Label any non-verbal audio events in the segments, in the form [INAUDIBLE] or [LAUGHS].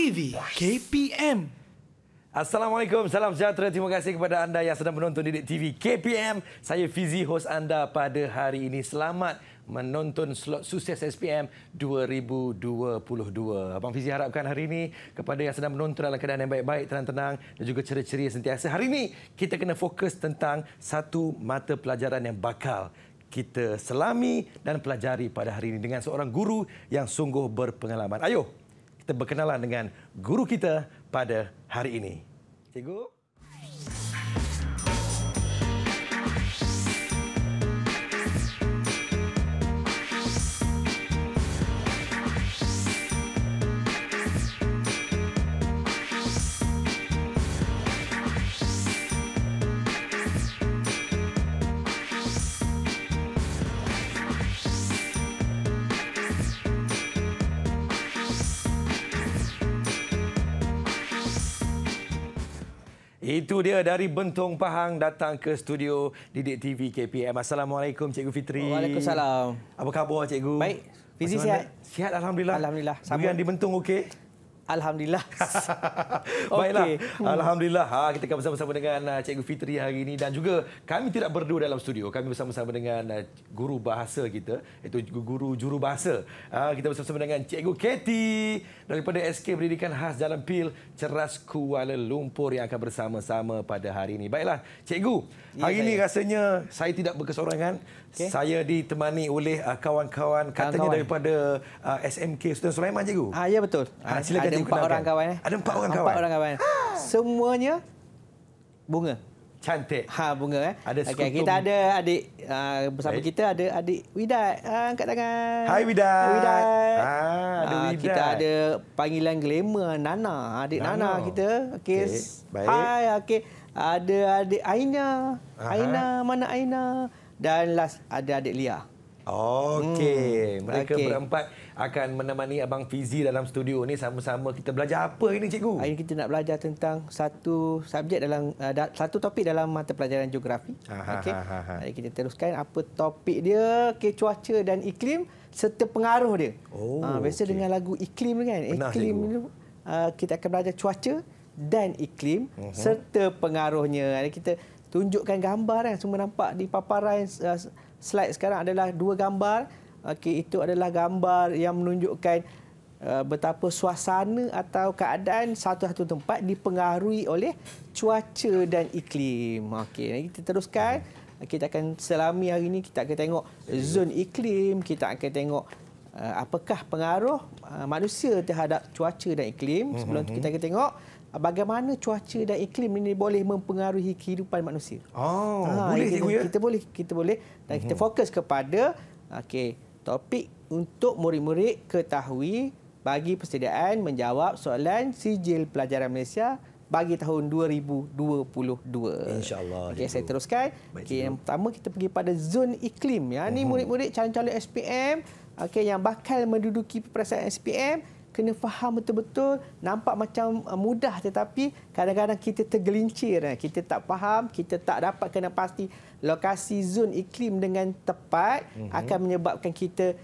TV KPM. Assalamualaikum, salam sejahtera. Terima kasih kepada anda yang sedang menonton Didik TV KPM. Saya Fizi, host anda pada hari ini. Selamat menonton slot sukses SPM 2022. Abang Fizi harapkan hari ini kepada yang sedang menonton dalam keadaan yang baik-baik, tenang-tenang dan juga ceria-ceria sentiasa. Hari ini kita kena fokus tentang satu mata pelajaran yang bakal kita selami dan pelajari pada hari ini dengan seorang guru yang sungguh berpengalaman. Ayo, kita berkenalan dengan guru kita pada hari ini. Cikgu. Itu dia dari Bentong Pahang datang ke studio Didik TV KPM. Assalamualaikum Cikgu Fitri. Waalaikumsalam. Apa khabar Cikgu? Baik. Fizik sihat? Sihat Alhamdulillah. Alhamdulillah. Durian di Bentong okey? Alhamdulillah. [LAUGHS] Baiklah. Alhamdulillah. Ha, kita akan bersama-sama dengan uh, Cikgu Fitri hari ini. Dan juga kami tidak berdua dalam studio. Kami bersama-sama dengan uh, guru bahasa kita. Iaitu guru jurubahasa. Ha, kita bersama-sama dengan Cikgu Kathy. Daripada SK Pendidikan Khas Jalan Pil. Ceras Kuala Lumpur yang akan bersama-sama pada hari ini. Baiklah. Cikgu, ya, hari ini rasanya saya tidak berkesorangan. Okay. Saya ditemani oleh uh, kawan-kawan katanya kawan-kawan. daripada SMK Sultan Sulaiman, Cikgu. Ah, ya, betul. Ha, silakan, yang empat orang kawan eh. Ada empat orang kawan. Empat orang kawan. Semuanya bunga. Cantik. Ha bunga eh. Ada okay, kita ada adik uh, bersama Baik. kita ada adik Widat. Ha, ah, angkat tangan. Hai Widat. Hai Widat. Ha, ah, ada Widat. kita ada panggilan glamour Nana, adik Nana, Nana kita. Okey. Okay. Hai okey. Ada adik Aina. Aina mana Aina? Dan last ada adik Lia. Okey, hmm. mereka okay. berempat akan menemani abang Fizi dalam studio ini sama-sama kita belajar apa ini cikgu? Hari ini kita nak belajar tentang satu subjek dalam eh, satu topik dalam mata pelajaran geografi. Ha, ha, okey. Hari ha, kita teruskan apa topik dia? Okay, cuaca dan iklim serta pengaruh dia. Oh. Ha, biasa okay. dengan lagu iklim kan? Pernah, iklim cikgu. Uh, kita akan belajar cuaca dan iklim uh-huh. serta pengaruhnya. Hari kita tunjukkan gambar kan semua nampak di paparan eh, slide sekarang adalah dua gambar. Okey, itu adalah gambar yang menunjukkan uh, betapa suasana atau keadaan satu-satu tempat dipengaruhi oleh cuaca dan iklim. Okey, kita teruskan. Kita akan selami hari ini kita akan tengok zon iklim, kita akan tengok uh, apakah pengaruh uh, manusia terhadap cuaca dan iklim. Sebelum itu kita akan tengok bagaimana cuaca dan iklim ini boleh mempengaruhi kehidupan manusia. Oh, ha, boleh kita, ya. Kita boleh, kita boleh dan kita hmm fokus kepada okey, topik untuk murid-murid ketahui bagi persediaan menjawab soalan sijil pelajaran Malaysia bagi tahun 2022. Insya-Allah. Okey, saya teruskan. Okey, yang pertama kita pergi pada zon iklim. Ya, ni mm murid-murid calon-calon SPM okey yang bakal menduduki peperiksaan SPM kena faham betul-betul nampak macam uh, mudah tetapi kadang-kadang kita tergelincir eh. kita tak faham kita tak dapat kena pasti lokasi zon iklim dengan tepat mm-hmm. akan menyebabkan kita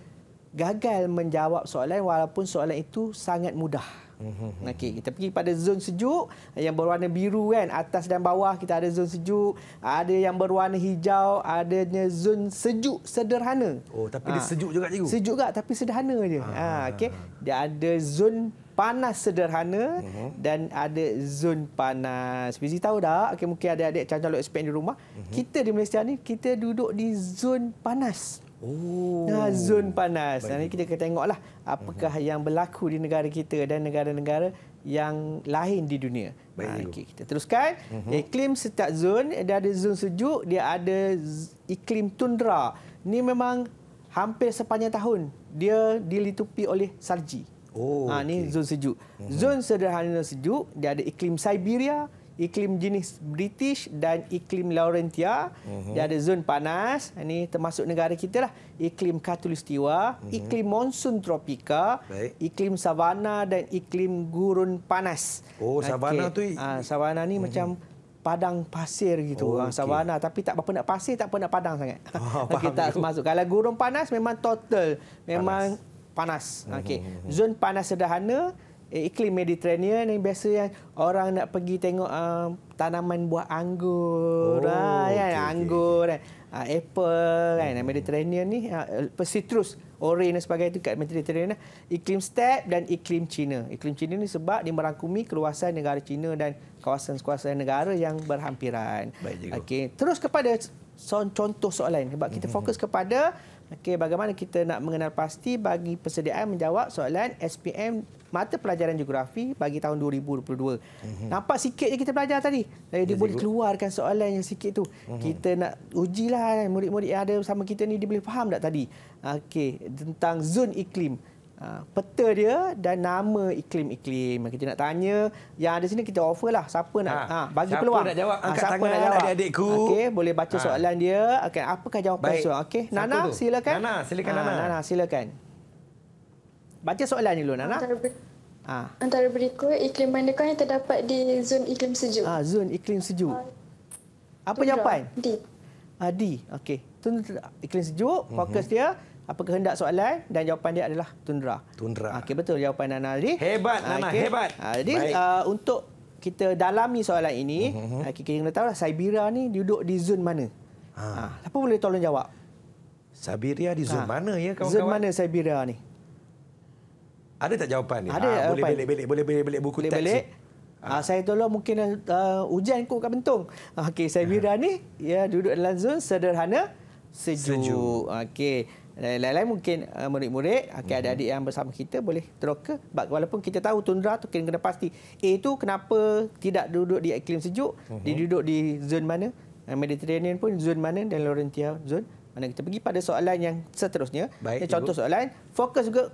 gagal menjawab soalan walaupun soalan itu sangat mudah Mm-hmm. Okey, kita pergi pada zon sejuk yang berwarna biru kan. Atas dan bawah kita ada zon sejuk. Ada yang berwarna hijau, adanya zon sejuk sederhana. Oh, tapi ha. dia sejuk juga cikgu. Sejuk juga tapi sederhana dia. Ha, ah. okey. Dia ada zon panas sederhana uh-huh. dan ada zon panas. Bizi tahu tak? okay, mungkin ada adik-adik calon-calon expand di rumah. Uh-huh. Kita di Malaysia ni, kita duduk di zon panas. Oh. Nah, ya, zon panas. Baik. Nanti kita akan tengoklah apakah uh-huh. yang berlaku di negara kita dan negara-negara yang lain di dunia. Ha, Baik, ha, okay, kita teruskan. Uh-huh. Iklim setiap zon, dia ada zon sejuk, dia ada iklim tundra. Ini memang hampir sepanjang tahun dia dilitupi oleh salji. Oh, ha, okay. zon sejuk. Uh-huh. Zon sederhana sejuk, dia ada iklim Siberia, uh-huh iklim jenis British dan iklim Laurentia. Uh-huh. Dia ada zon panas. Ini termasuk negara kita lah. Iklim Katulistiwa, uh-huh. iklim monsun tropika, Baik. iklim savana dan iklim gurun panas. Oh, savana okay. tu. Uh, savana ni uh-huh. macam padang pasir gitu ah, oh, okay. savana tapi tak apa nak pasir tak apa nak padang sangat oh, kita okay, masuk kalau gurun panas memang total memang panas, panas. okey zon panas sederhana Eh, iklim Mediterania ni biasa yang orang nak pergi tengok uh, tanaman buah anggur oh, lah, okay, kan okay. anggur kan uh, apple kan Mediterania ni uh, ah, citrus orange dan sebagainya tu kat Mediterranean lah. iklim step dan iklim Cina iklim Cina ni sebab dia merangkumi keluasan negara Cina dan kawasan-kawasan negara yang berhampiran okey terus kepada contoh soalan sebab kita mhm. fokus kepada Okey, bagaimana kita nak mengenal pasti bagi persediaan menjawab soalan SPM mata pelajaran geografi bagi tahun 2022. Mm-hmm. Nampak sikit je kita belajar tadi. Dia boleh keluarkan soalan yang sikit tu. Mm-hmm. Kita nak ujilah kan, murid-murid yang ada sama kita ni dia boleh faham tak tadi. Okey, tentang zon iklim. Ah, peta dia dan nama iklim-iklim. Ah, kita nak tanya yang ada sini kita offer lah siapa nak ha. Ha, bagi siapa peluang. Siapa nak jawab? Angkat siapa nak jawab? adik-adikku. Okey, boleh baca soalan ha. dia. Okey, apakah jawapan soalan? Okay, Nana silakan. Nana, silakan ha, Nana. Nana silakan. Nana, silakan. Baca soalan dulu, Nana. Antara, ha. antara berikut, iklim manakah yang terdapat di zon iklim sejuk? Ah, zon iklim sejuk. Ah, apa Tundra. jawapan? D. Ha, D. Okey. Tundra. Iklim sejuk, mhm. fokus mm-hmm. dia. Apa kehendak soalan dan jawapan dia adalah tundra. Tundra. Ah, okey betul jawapan Nana tadi. Hebat Nana, okay. hebat. Ha, jadi uh, untuk kita dalami soalan ini, uh-huh. Mhm, mhm. kita kena tahu lah Siberia ni duduk di zon mana. Ha. ha. Siapa boleh tolong jawab? Siberia di zon ha. mana ya kawan-kawan? Zon mana Siberia ni? Ada tak jawapan ni? Ada. Ha, boleh belik-belik. Boleh belik-belik buku boleh teks ha. ha, Saya tolong mungkin uh, ah, hujan kot kat bentong. Ah, okey, saya Mira ha. ni. Ya, duduk dalam zon sederhana. Sejuk. sejuk. Okey. Eh, lain-lain mungkin uh, murid-murid, okay, mm-hmm. adik-adik yang bersama kita boleh teroka. But walaupun kita tahu tundra tu kena, kena pasti. A itu kenapa tidak duduk di iklim sejuk, mm-hmm. dia duduk di zon mana, Mediterranean pun zon mana dan Laurentia zon mana. Kita pergi pada soalan yang seterusnya. Baik, ya, contoh soalan, fokus juga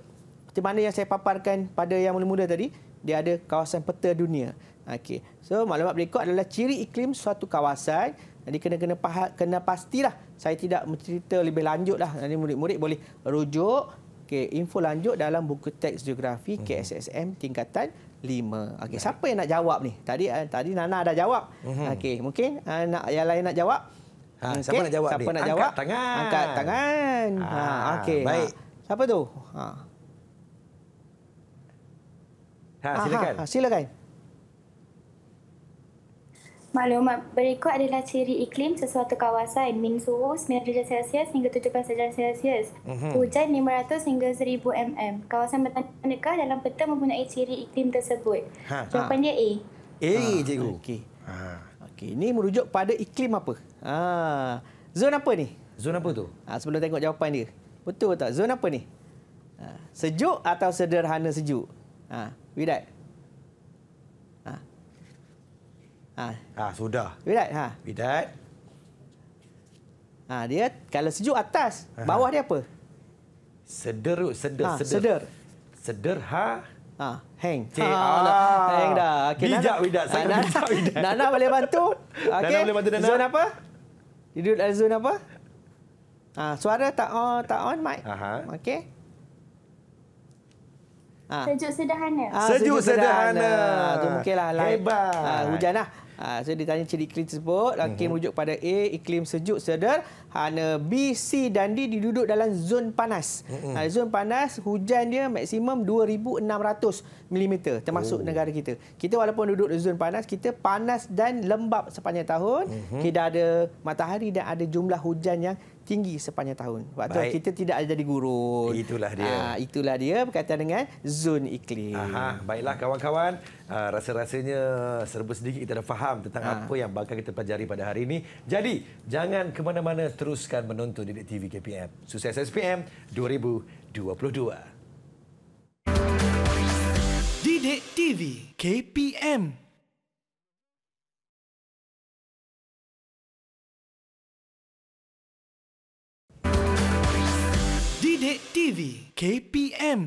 macam mana yang saya paparkan pada yang mula-mula tadi, dia ada kawasan peta dunia. Okey. So maklumat berikut adalah ciri iklim suatu kawasan. Jadi kena kena faham, kena pastilah. Saya tidak mencerita lebih lanjut lah. Nanti murid-murid boleh rujuk okey info lanjut dalam buku teks geografi KSSM hmm. tingkatan 5. Okey, siapa yang nak jawab ni? Tadi uh, tadi Nana dah jawab. Hmm. Okey, mungkin uh, nak yang lain nak jawab? Ha, okay. siapa nak jawab Siapa nak Angkat jawab? tangan. Angkat tangan. Ha, ha okey. Baik. Ha. Siapa tu? Ha. Ha, ah, silakan. Aha, silakan. Maklumat berikut adalah ciri iklim sesuatu kawasan min suhu 9 darjah Celsius hingga 17 darjah Celsius. Mhm. Hujan 500 hingga 1000 mm. Kawasan manakah dalam peta mempunyai ciri iklim tersebut? Ha, Jawapan ha. dia A. A, ha, cikgu. Okey. Ha. Okey, ini merujuk pada iklim apa? Ha. Zon apa ni? Zon apa tu? Ha, sebelum tengok jawapan dia. Betul tak? Zon apa ni? Ha. Sejuk atau sederhana sejuk? Ha. Wirat. Ha. Ha. Ha, sudah. Wirat ha. Wirat. Ha, dia kalau sejuk atas, bawah dia apa? Seder, seder, ha, seder. Seder. Seder ha. Ha, hang. Ha, ah. hang dah. Okay, bijak Widat. Saya Nana, Widat. Nana boleh bantu? Okay. Nana boleh bantu Nana. Zone apa? Dia duduk dalam zone apa? Ha, suara tak on, oh, tak on mic. Aha. Okay. Ah. Sejuk sederhana. Ha, sejuk sederhana. Itu mungkinlah Hebat. Ha, hujan lah. Ha, so dia tanya ciri iklim tersebut. Mm -hmm. rujuk pada A, iklim sejuk sederhana. B, C dan D diduduk dalam zon panas. Mm -hmm. ha, zon panas, hujan dia maksimum 2,600 mm termasuk oh. negara kita. Kita walaupun duduk di zon panas, kita panas dan lembap sepanjang tahun. Mm -hmm. Kita ada matahari dan ada jumlah hujan yang tinggi sepanjang tahun. Waktu Baik. kita tidak ada jadi gurun. Itulah ah, dia. Ha, itulah dia berkaitan dengan zon iklim. Aha. Baiklah kawan-kawan, ah, rasa-rasanya serba sedikit kita dah faham tentang ha. apa yang bakal kita pelajari pada hari ini. Jadi, jangan ke mana-mana teruskan menonton Didik TV KPM. Sukses SPM 2022. Didik TV KPM Didik TV KPM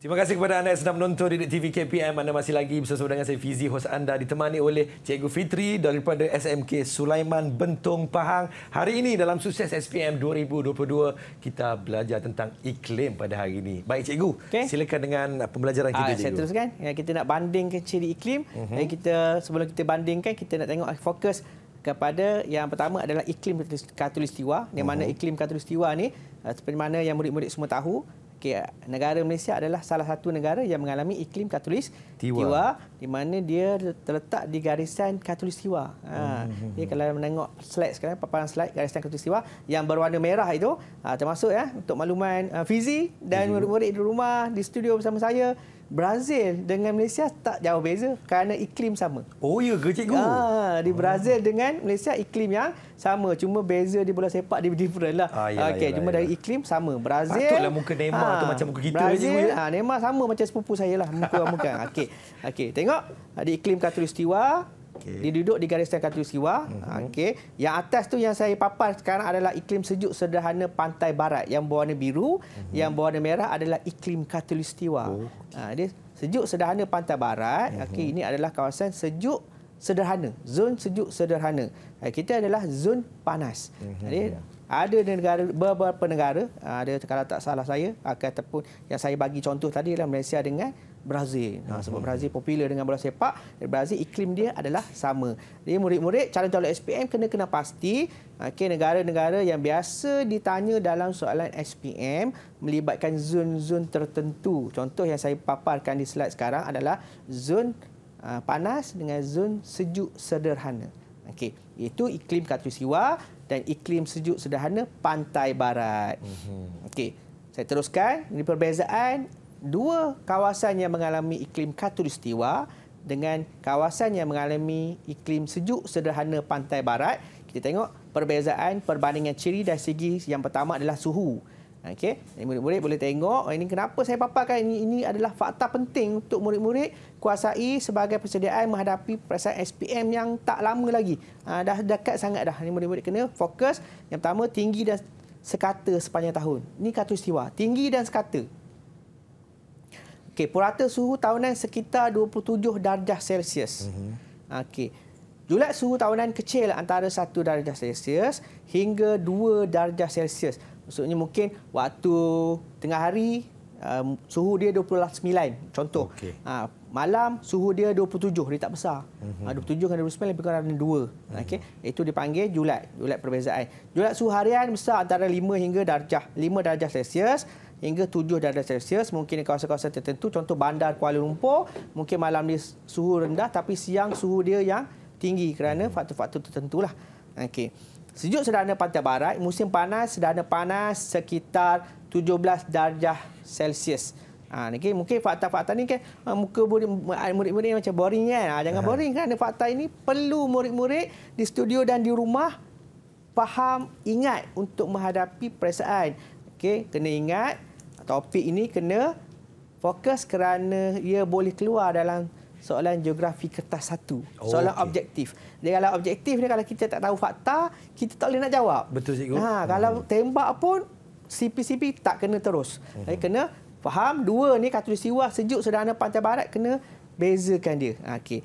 Terima kasih kepada anda yang sedang menonton Didik TV KPM. Anda masih lagi bersama dengan saya Fizi, hos anda ditemani oleh Cikgu Fitri daripada SMK Sulaiman Bentong Pahang. Hari ini dalam sukses SPM 2022, kita belajar tentang iklim pada hari ini. Baik Cikgu, okay. silakan dengan pembelajaran kita. Aa, ah, saya teruskan. Ya, kita nak bandingkan ciri iklim. Uh-huh. kita Sebelum kita bandingkan, kita nak tengok fokus kepada yang pertama adalah iklim katulistiwa di mana uh-huh. iklim katulistiwa ni eh, seperti mana yang murid-murid semua tahu okay, negara Malaysia adalah salah satu negara yang mengalami iklim katulistiwa di mana dia terletak di garisan katulistiwa. Ha. Hmm. kalau menengok slide sekarang, paparan slide garisan katulistiwa yang berwarna merah itu, ha, termasuk ya untuk makluman uh, Fizi dan murid-murid di rumah, di studio bersama saya, Brazil dengan Malaysia tak jauh beza kerana iklim sama. Oh ya ke cikgu? Ha, di oh. Brazil dengan Malaysia iklim yang sama. Cuma beza di bola sepak dia different lah. Ah, ya, okay, ya, ya, cuma dari iklim sama. Ah, Brazil. Patutlah muka Neymar ha, tu macam muka kita. Lah, Brazil, je, ha, Neymar sama macam sepupu saya lah. Muka muka. Okay. Okay tengok di iklim katulistiwa, okay. dia duduk di garisan khatulistiwa mm -hmm. Ah, okey yang atas tu yang saya papar sekarang adalah iklim sejuk sederhana pantai barat yang berwarna biru mm -hmm. yang berwarna merah adalah iklim khatulistiwa oh, ah, okay. dia sejuk sederhana pantai barat mm -hmm. okey ini adalah kawasan sejuk sederhana zon sejuk sederhana ah, kita adalah zon panas mm -hmm. jadi ya. ada negara beberapa negara ada kalau tak salah saya ataupun yang saya bagi contoh tadi adalah Malaysia dengan Brazil. Ha, sebab mhm. Brazil popular dengan bola sepak, Brazil iklim dia adalah sama. Jadi murid-murid calon-calon SPM kena kena pasti okay, negara-negara yang biasa ditanya dalam soalan SPM melibatkan zon-zon tertentu. Contoh yang saya paparkan di slide sekarang adalah zon ah, panas dengan zon sejuk sederhana. Okey, itu iklim khatulistiwa dan iklim sejuk sederhana pantai barat. Mhm. Okey, saya teruskan. Ini perbezaan dua kawasan yang mengalami iklim katulistiwa dengan kawasan yang mengalami iklim sejuk sederhana pantai barat. Kita tengok perbezaan perbandingan ciri dari segi yang pertama adalah suhu. Okey, Ini murid-murid boleh tengok ini kenapa saya paparkan ini ini adalah fakta penting untuk murid-murid kuasai sebagai persediaan menghadapi perasaan SPM yang tak lama lagi. Uh, dah dekat sangat dah. Ini murid-murid kena fokus. Yang pertama tinggi dan sekata sepanjang tahun. Ini katulistiwa, tinggi dan sekata. Okey, purata suhu tahunan sekitar 27 darjah Celsius. Mm-hmm. Okey. Julat suhu tahunan kecil antara 1 darjah Celsius hingga 2 darjah Celsius. Maksudnya mungkin waktu tengah hari um, suhu dia 29 contoh. Okay. Uh, ha, malam suhu dia 27, dia tak besar. Mm-hmm. Uh, 27 dan 29 kurang ada 2. Mm-hmm. Okey. Itu dipanggil julat, julat perbezaan. Julat suhu harian besar antara 5 hingga darjah 5 darjah Celsius hingga 7 darjah Celsius. Mungkin di kawasan-kawasan tertentu, contoh bandar Kuala Lumpur, mungkin malam ni suhu rendah tapi siang suhu dia yang tinggi kerana faktor-faktor tertentu lah. Okay. Sejuk sederhana pantai barat, musim panas sederhana panas sekitar 17 darjah Celsius. Ha, okay. mungkin fakta-fakta ni kan muka ha, murid-murid macam boring kan. Ha, jangan boring kan fakta ini perlu murid-murid di studio dan di rumah faham ingat untuk menghadapi perasaan okey kena ingat topik ini kena fokus kerana ia boleh keluar dalam soalan geografi kertas satu. Oh, soalan okay. objektif. Dia kalau objektif ni kalau kita tak tahu fakta, kita tak boleh nak jawab. Betul cikgu. Ha, hmm. kalau hmm. tembak pun CPCP tak kena terus. Hmm. Jadi kena faham dua ni katulistiwa sejuk sederhana pantai barat kena bezakan dia. Ha, Okey.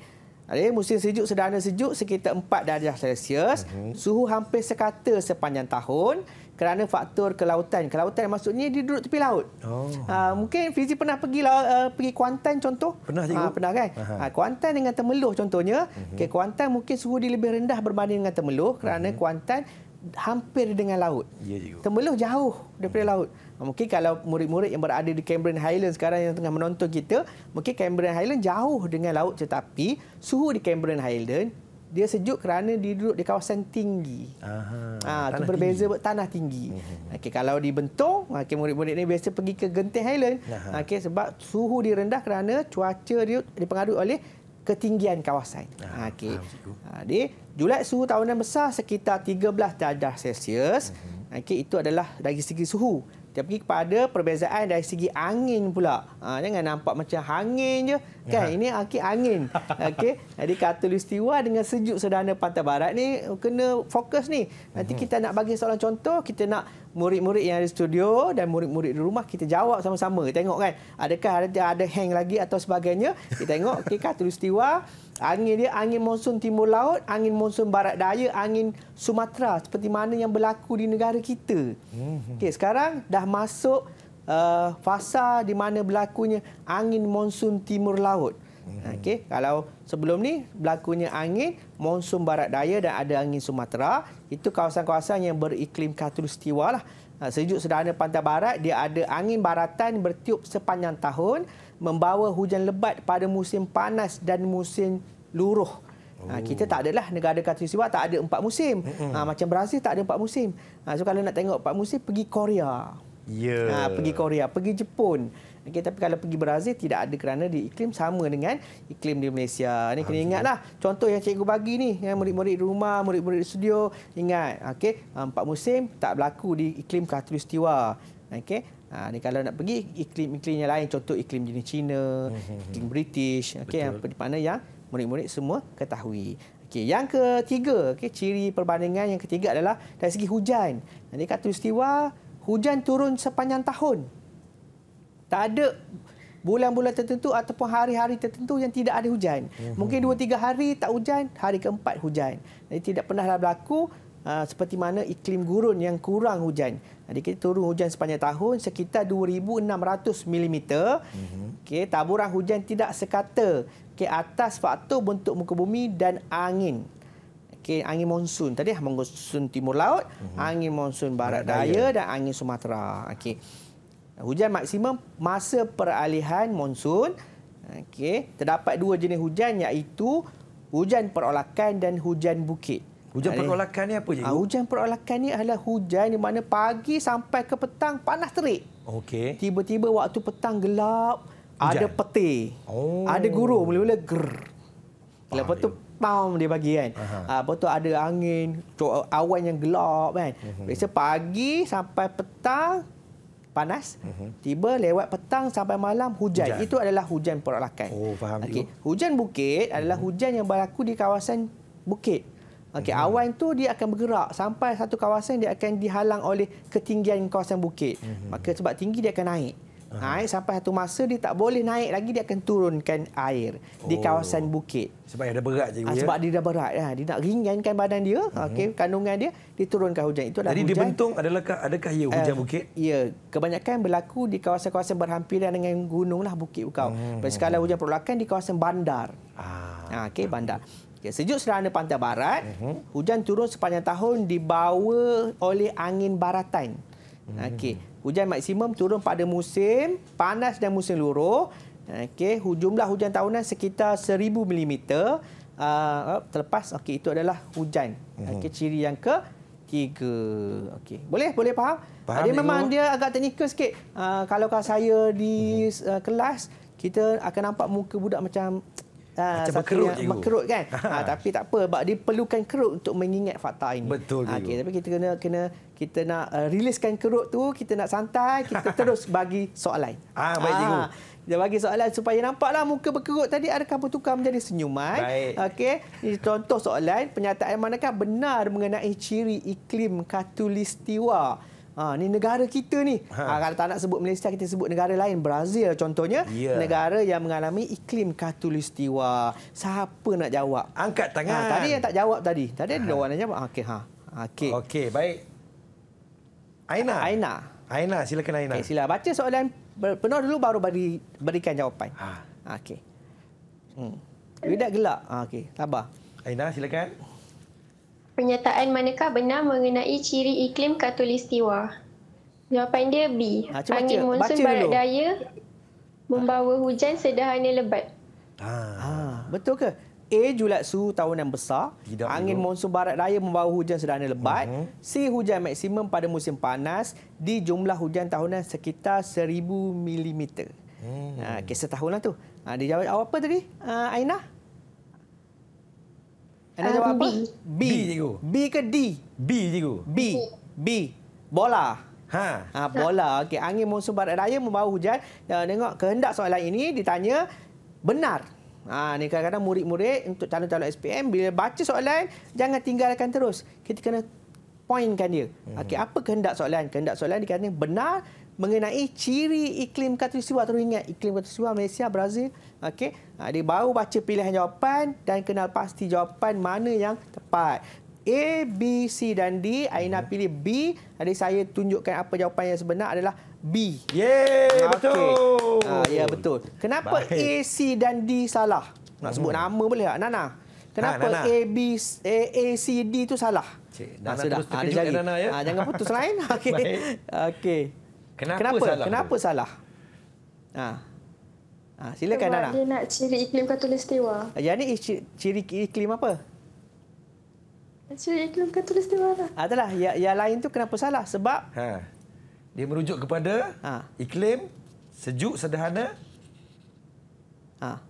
Jadi musim sejuk sederhana sejuk sekitar 4 darjah Celsius, hmm. suhu hampir sekata sepanjang tahun kerana faktor kelautan. Kelautan maksudnya dia duduk tepi laut. Oh. Uh, mungkin Fizi pernah pergi uh, pergi Kuantan contoh. Pernah juga. Uh, pernah kan? Uh, Kuantan dengan Temeluh contohnya. Uh-huh. Mhm. Okay, Kuantan mungkin suhu dia lebih rendah berbanding dengan Temeluh kerana uh-huh. Kuantan hampir dengan laut. Ya, Temeluh jauh daripada laut. Mungkin kalau murid-murid yang berada di Cameron Highland sekarang yang tengah menonton kita, mungkin Cameron Highland jauh dengan laut tetapi suhu di Cameron Highland dia sejuk kerana dia duduk di kawasan tinggi. Aha. Ha, tanah berbeza tinggi. tanah tinggi. hmm Okey kalau di Bentong, okay, murid-murid ni biasa pergi ke Genting Highland. Okey sebab suhu dia rendah kerana cuaca dia dipengaruhi oleh ketinggian kawasan. Ha, Okey. Ha, jadi Julai suhu tahunan besar sekitar 13 darjah Celsius. hmm Okey itu adalah dari segi suhu. Dia pergi kepada perbezaan dari segi angin pula. Ha, jangan nampak macam angin je. Kan, ya. ini akhir angin. Okey. Jadi katulistiwa dengan sejuk sedana pantai barat ni kena fokus ni. Nanti mhm. kita nak bagi soalan contoh, kita nak murid-murid yang ada studio dan murid-murid di rumah kita jawab sama-sama. Tengok kan, adakah ada ada hang lagi atau sebagainya. Kita tengok okey katulistiwa Angin dia angin monsun timur laut, angin monsun barat daya, angin Sumatera seperti mana yang berlaku di negara kita. Hmm. Okey, sekarang dah masuk uh, fasa di mana berlakunya angin monsun timur laut. Hmm. Ha, okey, kalau sebelum ni berlakunya angin monsun barat daya dan ada angin Sumatera, itu kawasan-kawasan yang beriklim khatulistiwa lah. Ha, sejuk sederhana pantai barat, dia ada angin baratan bertiup sepanjang tahun membawa hujan lebat pada musim panas dan musim luruh. Ha, oh. kita tak adalah negara katolik tak ada empat musim. Ha, macam Brazil tak ada empat musim. Jadi ha, so kalau nak tengok empat musim pergi Korea. Yeah. Ha, pergi Korea, pergi Jepun. Okay, tapi kalau pergi Brazil tidak ada kerana di iklim sama dengan iklim di Malaysia. Ini kena ingatlah. Contoh yang cikgu bagi ni, yang murid-murid rumah, murid-murid studio, ingat. Okay, ha, empat musim tak berlaku di iklim khatulistiwa. Okey. Ha, ni kalau nak pergi iklim-iklim yang lain contoh iklim jenis Cina, mhm, mhm. iklim British, okey yang di mana yang murid-murid semua ketahui. Okey, yang ketiga, okey ciri perbandingan yang ketiga adalah dari segi hujan. Jadi kata istiwa hujan turun sepanjang tahun. Tak ada bulan-bulan tertentu ataupun hari-hari tertentu yang tidak ada hujan. Mhm. Mungkin dua tiga hari tak hujan, hari keempat hujan. Jadi tidak pernah lah berlaku uh, seperti mana iklim gurun yang kurang hujan. Jadi kita turun hujan sepanjang tahun sekitar 2600 mm. Mhm. Okey, taburan hujan tidak sekata ke okay, atas faktor bentuk muka bumi dan angin. Okey, angin monsun tadi monsun timur laut, mm-hmm. angin monsun barat, barat daya dan angin Sumatera. Okey. Hujan maksimum masa peralihan monsun. Okey, terdapat dua jenis hujan iaitu hujan perolakan dan hujan bukit. Hujan eh, perolakan ni apa je? Uh, ah, hujan perolakan ni adalah hujan di mana pagi sampai ke petang panas terik. Okey. Tiba-tiba waktu petang gelap, hujan. ada peti. Oh. Ada guru mula-mula ger. Lepas tu pam dia bagi kan. Ah uh, betul ada angin, awan yang gelap kan. Mhm. Biasa pagi sampai petang panas. Mhm. Tiba lewat petang sampai malam hujan. hujan. Itu adalah hujan perolakan. Oh faham. Okey. Hujan bukit adalah mhm. hujan yang berlaku di kawasan bukit. Okey, mm-hmm. awan tu dia akan bergerak sampai satu kawasan dia akan dihalang oleh ketinggian kawasan bukit. Mm-hmm. Maka sebab tinggi dia akan naik. Uh-huh. Ha, eh, naik sampai satu masa dia tak boleh naik lagi dia akan turunkan air oh. di kawasan bukit. Sebab dia dah berat je. Ha, ya? sebab dia dah berat ha. Dia nak ringankan badan dia, mm-hmm. okey, kandungan dia diturunkan hujan. Itu adalah Jadi hujan. Jadi dibentung adalah adakah ia hujan uh, bukit? Ya, kebanyakan berlaku di kawasan-kawasan berhampiran dengan gunung lah bukit bukau. Mm-hmm. Berskala hujan perlakan di kawasan bandar. Ah. Ha, okey, bandar. Okay, sejuk serana pantai barat, uh-huh. hujan turun sepanjang tahun dibawa oleh angin baratan. Uh-huh. Okey, hujan maksimum turun pada musim panas dan musim luruh. Okey, jumlah hujan tahunan sekitar 1000 mm. Uh, terlepas okey itu adalah hujan. Uh-huh. Okey, ciri yang ke tiga. Okey. Boleh boleh faham? faham dia memang dia agak teknikal sikit. Uh, kalau kalau saya di uh, kelas kita akan nampak muka budak macam Ah, ah, macam berkerut cikgu. Berkerut kan? ha, [LAUGHS] tapi tak apa sebab dia perlukan kerut untuk mengingat fakta ini. Betul cikgu. Okay, tapi kita kena kena kita nak uh, riliskan kerut tu, kita nak santai, kita [LAUGHS] terus bagi soalan. Ha, baik cikgu. Ha, kita bagi soalan supaya nampaklah muka berkerut tadi adakah bertukar menjadi senyuman. Ini Contoh soalan, penyataan manakah benar mengenai ciri iklim katulistiwa? Ha, ni negara kita ni. Ha. Ha, kalau tak nak sebut Malaysia, kita sebut negara lain. Brazil lah contohnya. Yeah. Negara yang mengalami iklim katulistiwa. Siapa nak jawab? Angkat ha, tangan. Ha, tadi yang tak jawab tadi. Tadi ada ha. orang yang jawab. Okey. Ha. Okay. okay, baik. Aina. Aina. Aina, silakan Aina. Okay, sila. Baca soalan penuh dulu baru beri, berikan jawapan. Ha. Okey. Hmm. Tidak gelap. Ha, Okey, sabar. Aina, silakan. Okay. Pernyataan manakah benar mengenai ciri iklim katulistiwa? Jawapan dia B. Ha, Angin cuman, monsun baca barat daya membawa hujan sederhana lebat. Ha, ha. Betul ke? A. Julatsu tahunan besar. Tidak Angin dulu. monsun barat daya membawa hujan sederhana lebat. Uh-huh. C. Hujan maksimum pada musim panas di jumlah hujan tahunan sekitar 1,000 mm. Hmm. Ha, kisah tahunan tu. Ha, dia jawab awak apa tadi, ah, Aina? Anda uh, jawab B. Um, apa? B. B cikgu. B ke D? B cikgu. B. B. Bola. Ha. ha bola. Okay, angin monsun barat daya membawa hujan. Uh, tengok kehendak soalan ini ditanya benar. Ha, ini kadang-kadang murid-murid untuk calon-calon SPM bila baca soalan jangan tinggalkan terus. Kita kena poinkan dia. Hmm. Okay, apa kehendak soalan? Kehendak soalan dikatakan benar mengenai ciri iklim khatulistiwa. Terus ingat iklim khatulistiwa Malaysia, Brazil. Okey, ha, dia baru baca pilihan jawapan dan kenal pasti jawapan mana yang tepat. A, B, C dan D. Aina mhm. pilih B. Jadi saya tunjukkan apa jawapan yang sebenar adalah B. Yeay, okay. betul. Ha, ya, betul. Kenapa Baik. A, C dan D salah? Nak hmm. sebut nama boleh tak, Nana? Kenapa ha, A, B, A, A, C, D itu salah? Cik, ah, Nana ha, terus terkejut ha, Nana ya. Ha, jangan putus lain. [LAUGHS] Okey. Okey. Kenapa, kenapa salah? Kenapa dia? salah? Ha. Ha, silakan Sebab Nana. Dia nak ciri iklim khatulistiwa. Ya ni ciri, ciri iklim apa? Ciri iklim khatulistiwa lah. Adalah ah, ha, ya-, yang, yang lain tu kenapa salah? Sebab ha. Dia merujuk kepada ha. iklim sejuk sederhana. Ha.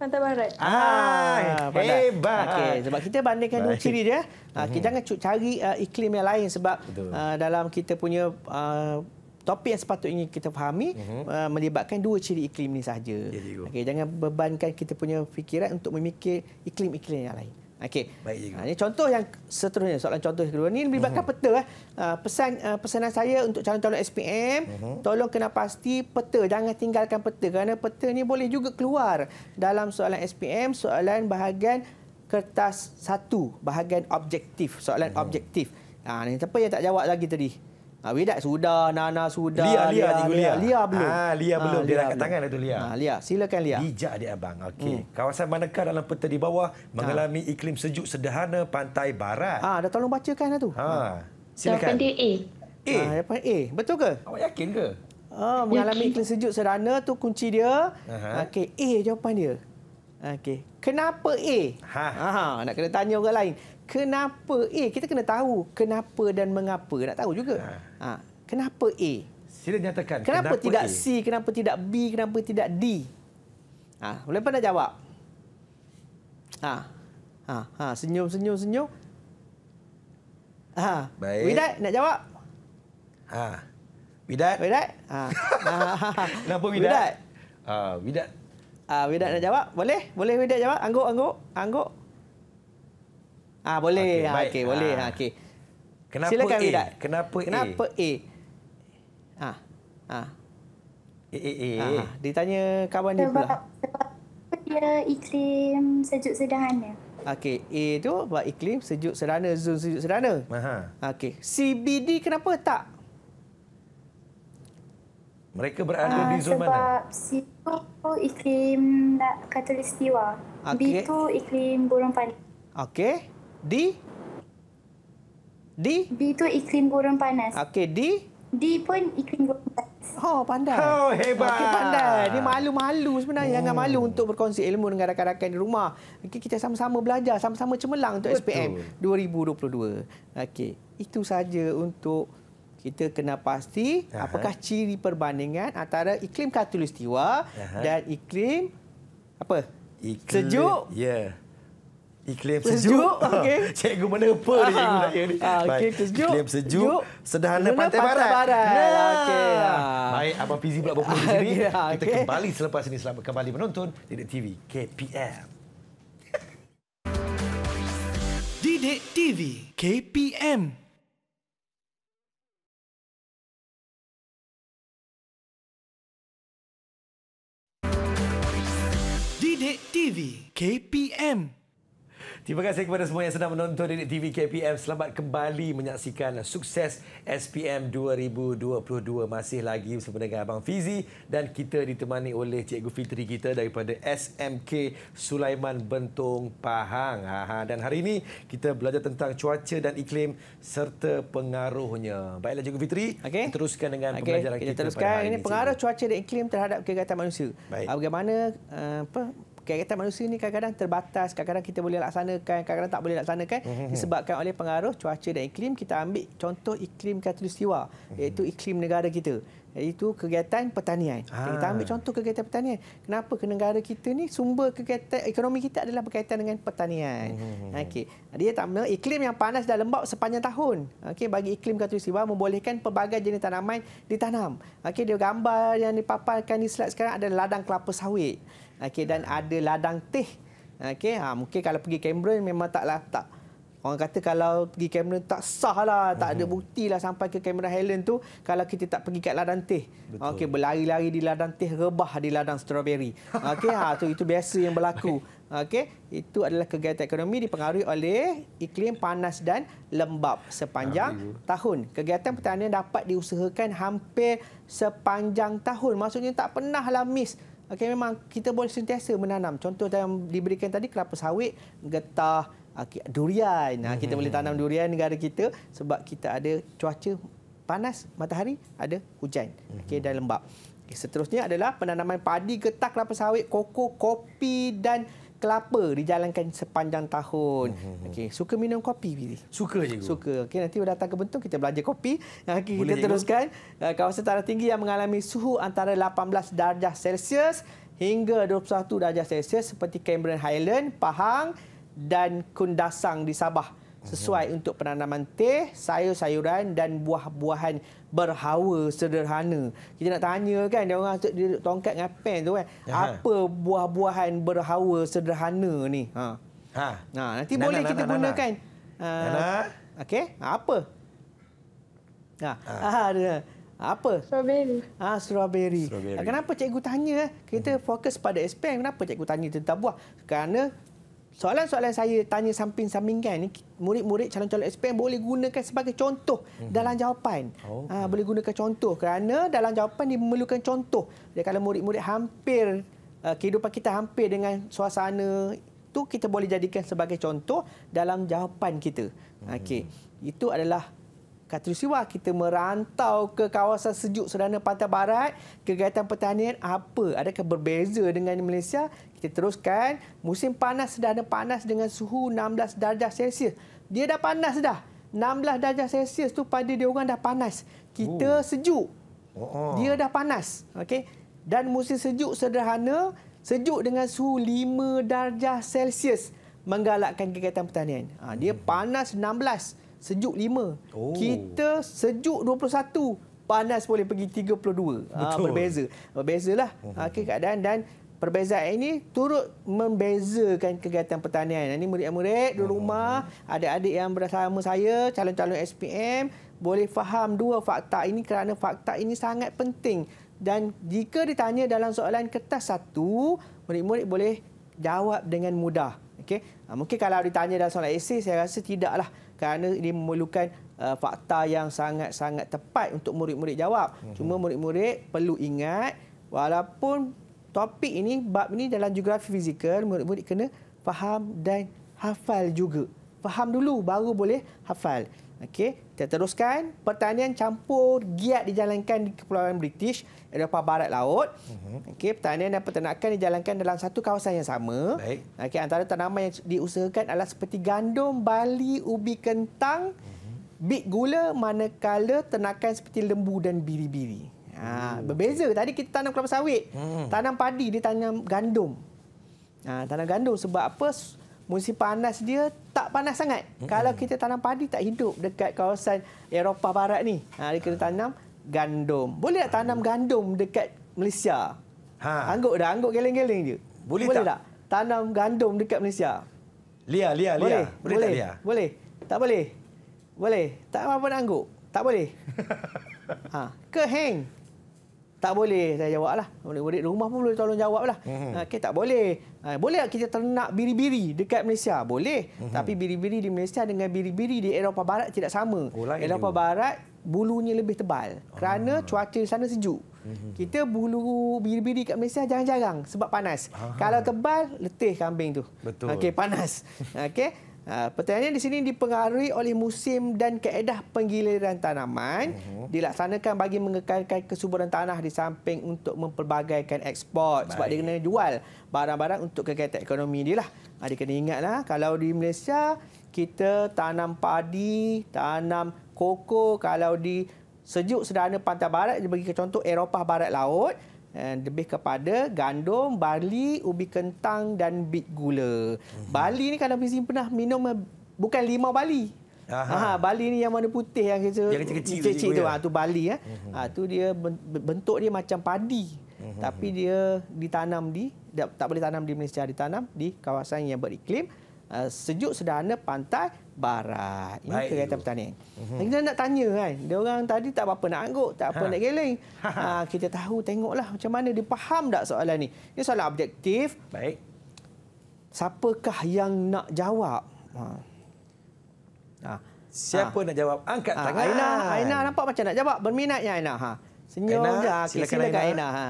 Pantai Barat. Ah, ah hebat. Okay, sebab kita bandingkan dua ciri dia. Uh-huh. Kita jangan cari uh, iklim yang lain sebab uh, dalam kita punya uh, topik yang sepatutnya kita fahami uh-huh. uh, melibatkan dua ciri iklim ini sahaja. Ya, okay, jangan bebankan kita punya fikiran untuk memikir iklim-iklim yang lain. Okay. Baik juga. Ha, ini contoh yang seterusnya, soalan contoh yang kedua. Ini melibatkan uh-huh. Mhm. peta. Eh. Ha, pesan, uh, pesanan saya untuk calon-calon SPM, uh-huh. Mhm. tolong kena pasti peta. Jangan tinggalkan peta. Kerana peta ni boleh juga keluar dalam soalan SPM, soalan bahagian kertas satu, bahagian objektif. Soalan uh-huh. objektif. Ha, ini siapa yang tak jawab lagi tadi? Ah Widat sudah, Nana sudah. Lia, Lia, Lia, Lia. Ah, Lia belum. Ah, Lia belum. Ah, dia angkat tangan dah tu Lia. Ah, Lia, silakan Lia. Bijak dia abang. Okey. Hmm. Kawasan manakah dalam peta di bawah ah. mengalami iklim sejuk sederhana pantai barat? Ah, dah tolong bacakan dah tu. Ha. Ah. Silakan. Jawapan dia A. A. Ah, A. Betul ke? Awak yakin ke? Ah, mengalami iklim sejuk sederhana tu kunci dia. Okey, A jawapan dia. Okey. Kenapa A? Ha. Ah, nak kena tanya orang lain kenapa A? Kita kena tahu kenapa dan mengapa. Nak tahu juga. Ha. Ha. Kenapa A? Sila nyatakan. Kenapa, kenapa tidak A? C? Kenapa tidak B? Kenapa tidak D? Ha. Boleh pandai jawab? Ha. Ha. Ha. Senyum, senyum, senyum. Ha. Baik. Widat, nak jawab? Ha. Widat? Widat? Ha. ha. [LAUGHS] kenapa Widat? Widat? Ha. Widat. Ah, ha, Widat nak jawab? Boleh? Boleh Widat jawab? Angguk, angguk, angguk. Ah ha, boleh. Okey, ha, ah, okay, boleh. Ha, okey. Kenapa Silakan A? Bidat. Kenapa A? Kenapa A? Ha. Ha. Eh, eh, eh. Ha, ditanya kawan dia pula. Sebab dia iklim sejuk sederhana. Okey, A tu buat iklim sejuk sederhana, zon sejuk sederhana. Ha. Okey, CBD kenapa tak? Mereka berada ha, di zon sebab mana? Sebab C tu iklim katulistiwa. Okay. B tu iklim burung panas. Okey. D, D. B tu iklim gurun panas. Okey, D. D pun iklim gurun panas. Oh, pandai. Oh, hebat. Okey, pandai. Dia malu-malu sebenarnya. Jangan hmm. malu oh. untuk berkongsi ilmu dengan rakan-rakan di rumah. Okey, kita sama-sama belajar, sama-sama cemerlang untuk Betul. SPM 2022. Okey, itu saja untuk kita kena pasti Aha. apakah ciri perbandingan antara iklim khatulistiwa Aha. dan iklim apa? Iklim, sejuk. Ya. Yeah iklim sejuk. Okey. [LAUGHS] Cikgu mana apa ni cikgu saya Okey, sejuk. Iklim sejuk, sederhana pantai barat. Okey. Ha. Baik, apa Fizi pula berpuluh di sini. [LAUGHS] Ya, Kita kembali selepas ini selamat kembali menonton Didik TV KPM. [LAUGHS] Didik TV KPM. Didik TV KPM. Terima kasih kepada semua yang sedang menonton di TV KPM. Selamat kembali menyaksikan sukses SPM 2022. Masih lagi bersama dengan Abang Fizi dan kita ditemani oleh Cikgu Fitri kita daripada SMK Sulaiman Bentong Pahang. Ha, ha. Dan hari ini kita belajar tentang cuaca dan iklim serta pengaruhnya. Baiklah Cikgu Fitri, okay. teruskan dengan okay. pembelajaran kita, kita teruskan. pada hari ini. Ini pengaruh cuaca dan iklim terhadap kegiatan manusia. Baik. Bagaimana eh, Okay, kereta manusia ni kadang-kadang terbatas, kadang-kadang kita boleh laksanakan, kadang-kadang tak boleh laksanakan mhm, mhm. disebabkan oleh pengaruh cuaca dan iklim. Kita ambil contoh iklim katulistiwa mhm. iaitu iklim negara kita iaitu kegiatan pertanian. Ha. Kita ambil contoh kegiatan pertanian. Kenapa ke negara kita ni sumber kegiatan ekonomi kita adalah berkaitan dengan pertanian. Hmm. Okey. Dia tak mengenal iklim yang panas dan lembap sepanjang tahun. Okey bagi iklim katulistiwa membolehkan pelbagai jenis tanaman ditanam. Okey dia gambar yang dipaparkan di slide sekarang adalah ladang kelapa sawit okey dan ada ladang teh okey ha mungkin kalau pergi Cameron memang taklah tak orang kata kalau pergi Cameron tak sah lah tak ada mhm. bukti lah sampai ke Cameron Helen tu kalau kita tak pergi kat ladang teh okey berlari-lari di ladang teh rebah di ladang strawberry okey ha tu itu biasa yang berlaku [LAUGHS] okey itu adalah kegiatan ekonomi dipengaruhi oleh iklim panas dan lembap sepanjang Amin. tahun kegiatan pertanian dapat diusahakan hampir sepanjang tahun maksudnya tak pernah lah miss Okey memang kita boleh sentiasa menanam. Contoh yang diberikan tadi kelapa sawit, getah, okay, durian. Nah, ha, kita boleh tanam hmm. durian negara kita sebab kita ada cuaca panas, matahari, ada hujan. Okey hmm. dan lembap. Okay, seterusnya adalah penanaman padi, getah, kelapa sawit, koko, kopi dan kelapa dijalankan sepanjang tahun. Mhm, mhm. Okey, suka minum kopi Billy? Suka je. Suka. Okey, nanti bila datang ke Bentong kita belajar kopi. Okey, kita jika. teruskan. Eh, kawasan tanah tinggi yang mengalami suhu antara 18 darjah Celsius hingga 21 darjah Celsius seperti Cameron Highland, Pahang dan Kundasang di Sabah sesuai uhum. untuk penanaman teh, sayur-sayuran dan buah-buahan berhawa sederhana. Kita nak tanya kan, dia orang duduk, duduk tongkat dengan pen tu kan. Aha. Apa buah-buahan berhawa sederhana ni? Ha. Ha. Ha. Nanti nah, boleh nah, kita nah, gunakan. Ha. Nana. Nah. Ha. Okey, ha. apa? Ha. Ha. Ha. Ha. Apa? Strawberry. Ha, strawberry. strawberry. Kenapa cikgu tanya? Kita mhm. fokus pada SPM. Kenapa cikgu tanya tentang buah? Kerana soalan-soalan saya tanya samping-samping kan murid-murid calon-calon SPM boleh gunakan sebagai contoh mm-hmm. dalam jawapan. Okay. Ha, ah, boleh gunakan contoh kerana dalam jawapan dia memerlukan contoh. Jadi kalau murid-murid hampir uh, kehidupan kita hampir dengan suasana tu kita boleh jadikan sebagai contoh dalam jawapan kita. Mm-hmm. Okey. Itu adalah Katrusiwa kita merantau ke kawasan sejuk sederhana pantai barat, kegiatan pertanian apa? Adakah berbeza dengan Malaysia? Kita teruskan, musim panas sedang panas dengan suhu 16 darjah Celsius. Dia dah panas dah. 16 darjah Celsius tu pada dia orang dah panas. Kita oh. sejuk. Oh. Dia dah panas. Okey. Dan musim sejuk sederhana, sejuk dengan suhu 5 darjah Celsius menggalakkan kegiatan pertanian. Ha, dia hmm. panas 16, sejuk 5. Oh. Kita sejuk 21 panas boleh pergi 32. Ah ha, berbeza. Berbezalah. Hmm. Ha, okey keadaan dan perbezaan ini turut membezakan kegiatan pertanian. Ini murid-murid di rumah, adik-adik yang bersama saya, calon-calon SPM boleh faham dua fakta ini kerana fakta ini sangat penting. Dan jika ditanya dalam soalan kertas satu, murid-murid boleh jawab dengan mudah. Okay? Ah, mungkin kalau ditanya dalam soalan esei, saya rasa tidaklah kerana ini memerlukan ah, fakta yang sangat-sangat tepat untuk murid-murid jawab. Mhm. Cuma murid-murid perlu ingat walaupun topik ini bab ini dalam geografi fizikal murid-murid kena faham dan hafal juga. Faham dulu baru boleh hafal. Okay, kita teruskan. Pertanian campur giat dijalankan di Kepulauan British, Eropah Barat Laut. Mhm. Okey, pertanian dan peternakan dijalankan dalam satu kawasan yang sama. Okey, antara tanaman yang diusahakan adalah seperti gandum, bali, ubi kentang, uh bit gula, manakala tenakan seperti lembu dan biri-biri. Ha, berbeza. Tadi kita tanam kelapa sawit. Hmm. Tanam padi, dia tanam gandum. Ha, tanam gandum sebab apa? Musim panas dia tak panas sangat. Hmm. Kalau kita tanam padi, tak hidup dekat kawasan Eropah Barat ni. Ha, dia kena tanam gandum. Boleh tak tanam hmm. gandum dekat Malaysia? Ha. Angguk dah, angguk geleng-geleng je. Boleh, boleh tak? tak? Tanam gandum dekat Malaysia. Lia, Lia, Lia. Boleh, boleh, boleh. tak Lia? Boleh. Tak boleh. Boleh. Tak apa-apa nak angguk. Tak boleh. [LAUGHS] Ha. Ke hang? tak boleh saya jawab lah. boleh murid rumah pun boleh tolong jawab lah. Mm-hmm. Ah, okay, tak boleh. Ah, boleh kita ternak biri-biri dekat Malaysia? Boleh. Mm-hmm. Tapi biri-biri di Malaysia dengan biri-biri di Eropah Barat tidak sama. Oh, Eropah Barat bulunya lebih tebal. Ah. Kerana cuaca di sana sejuk. Hmm. Kita bulu biri-biri kat Malaysia jangan jarang sebab panas. Aha. Kalau tebal, letih kambing tu. Betul. Okey, panas. [LAUGHS] Okey. Ha, pertanyaannya di sini dipengaruhi oleh musim dan keedah penggiliran tanaman uh-huh. dilaksanakan bagi mengekalkan kesuburan tanah di samping untuk memperbagaikan ekspor sebab dia kena jual barang-barang untuk kegiatan ekonomi dia lah. Ha, dia kena lah kalau di Malaysia kita tanam padi, tanam koko kalau di sejuk sederhana pantai barat dia bagi contoh Eropah barat laut Eh, lebih kepada gandum, barli, ubi kentang dan bit gula. Mm-hmm. Bali ni kalau mesti pernah minum eh, bukan lima bali. Aha. Aha, bali ni yang warna putih yang kita yang kecil-kecil tu, ya. ha, tu bali eh. Ha, tu dia bentuk dia macam padi. Mm-hmm. Tapi dia ditanam di tak boleh tanam di Malaysia, ditanam di kawasan yang beriklim uh, sejuk sederhana pantai barat. Ini kereta petani. Mm-hmm. Kita nak tanya kan, dia orang tadi tak apa-apa nak angguk, tak apa ha. nak geleng. Ha, ha. Ah, kita tahu, tengoklah macam mana dia faham tak soalan ni. Ini soalan objektif. Baik. Siapakah yang nak jawab? Ha. Ha. Siapa ha. nak jawab? Angkat ha. tangan. Aina, Aina nampak macam nak jawab. Berminatnya Aina. Ha. Senyum Aina, je. Ah, okay, silakan, silakan Aina. Aina. Ha.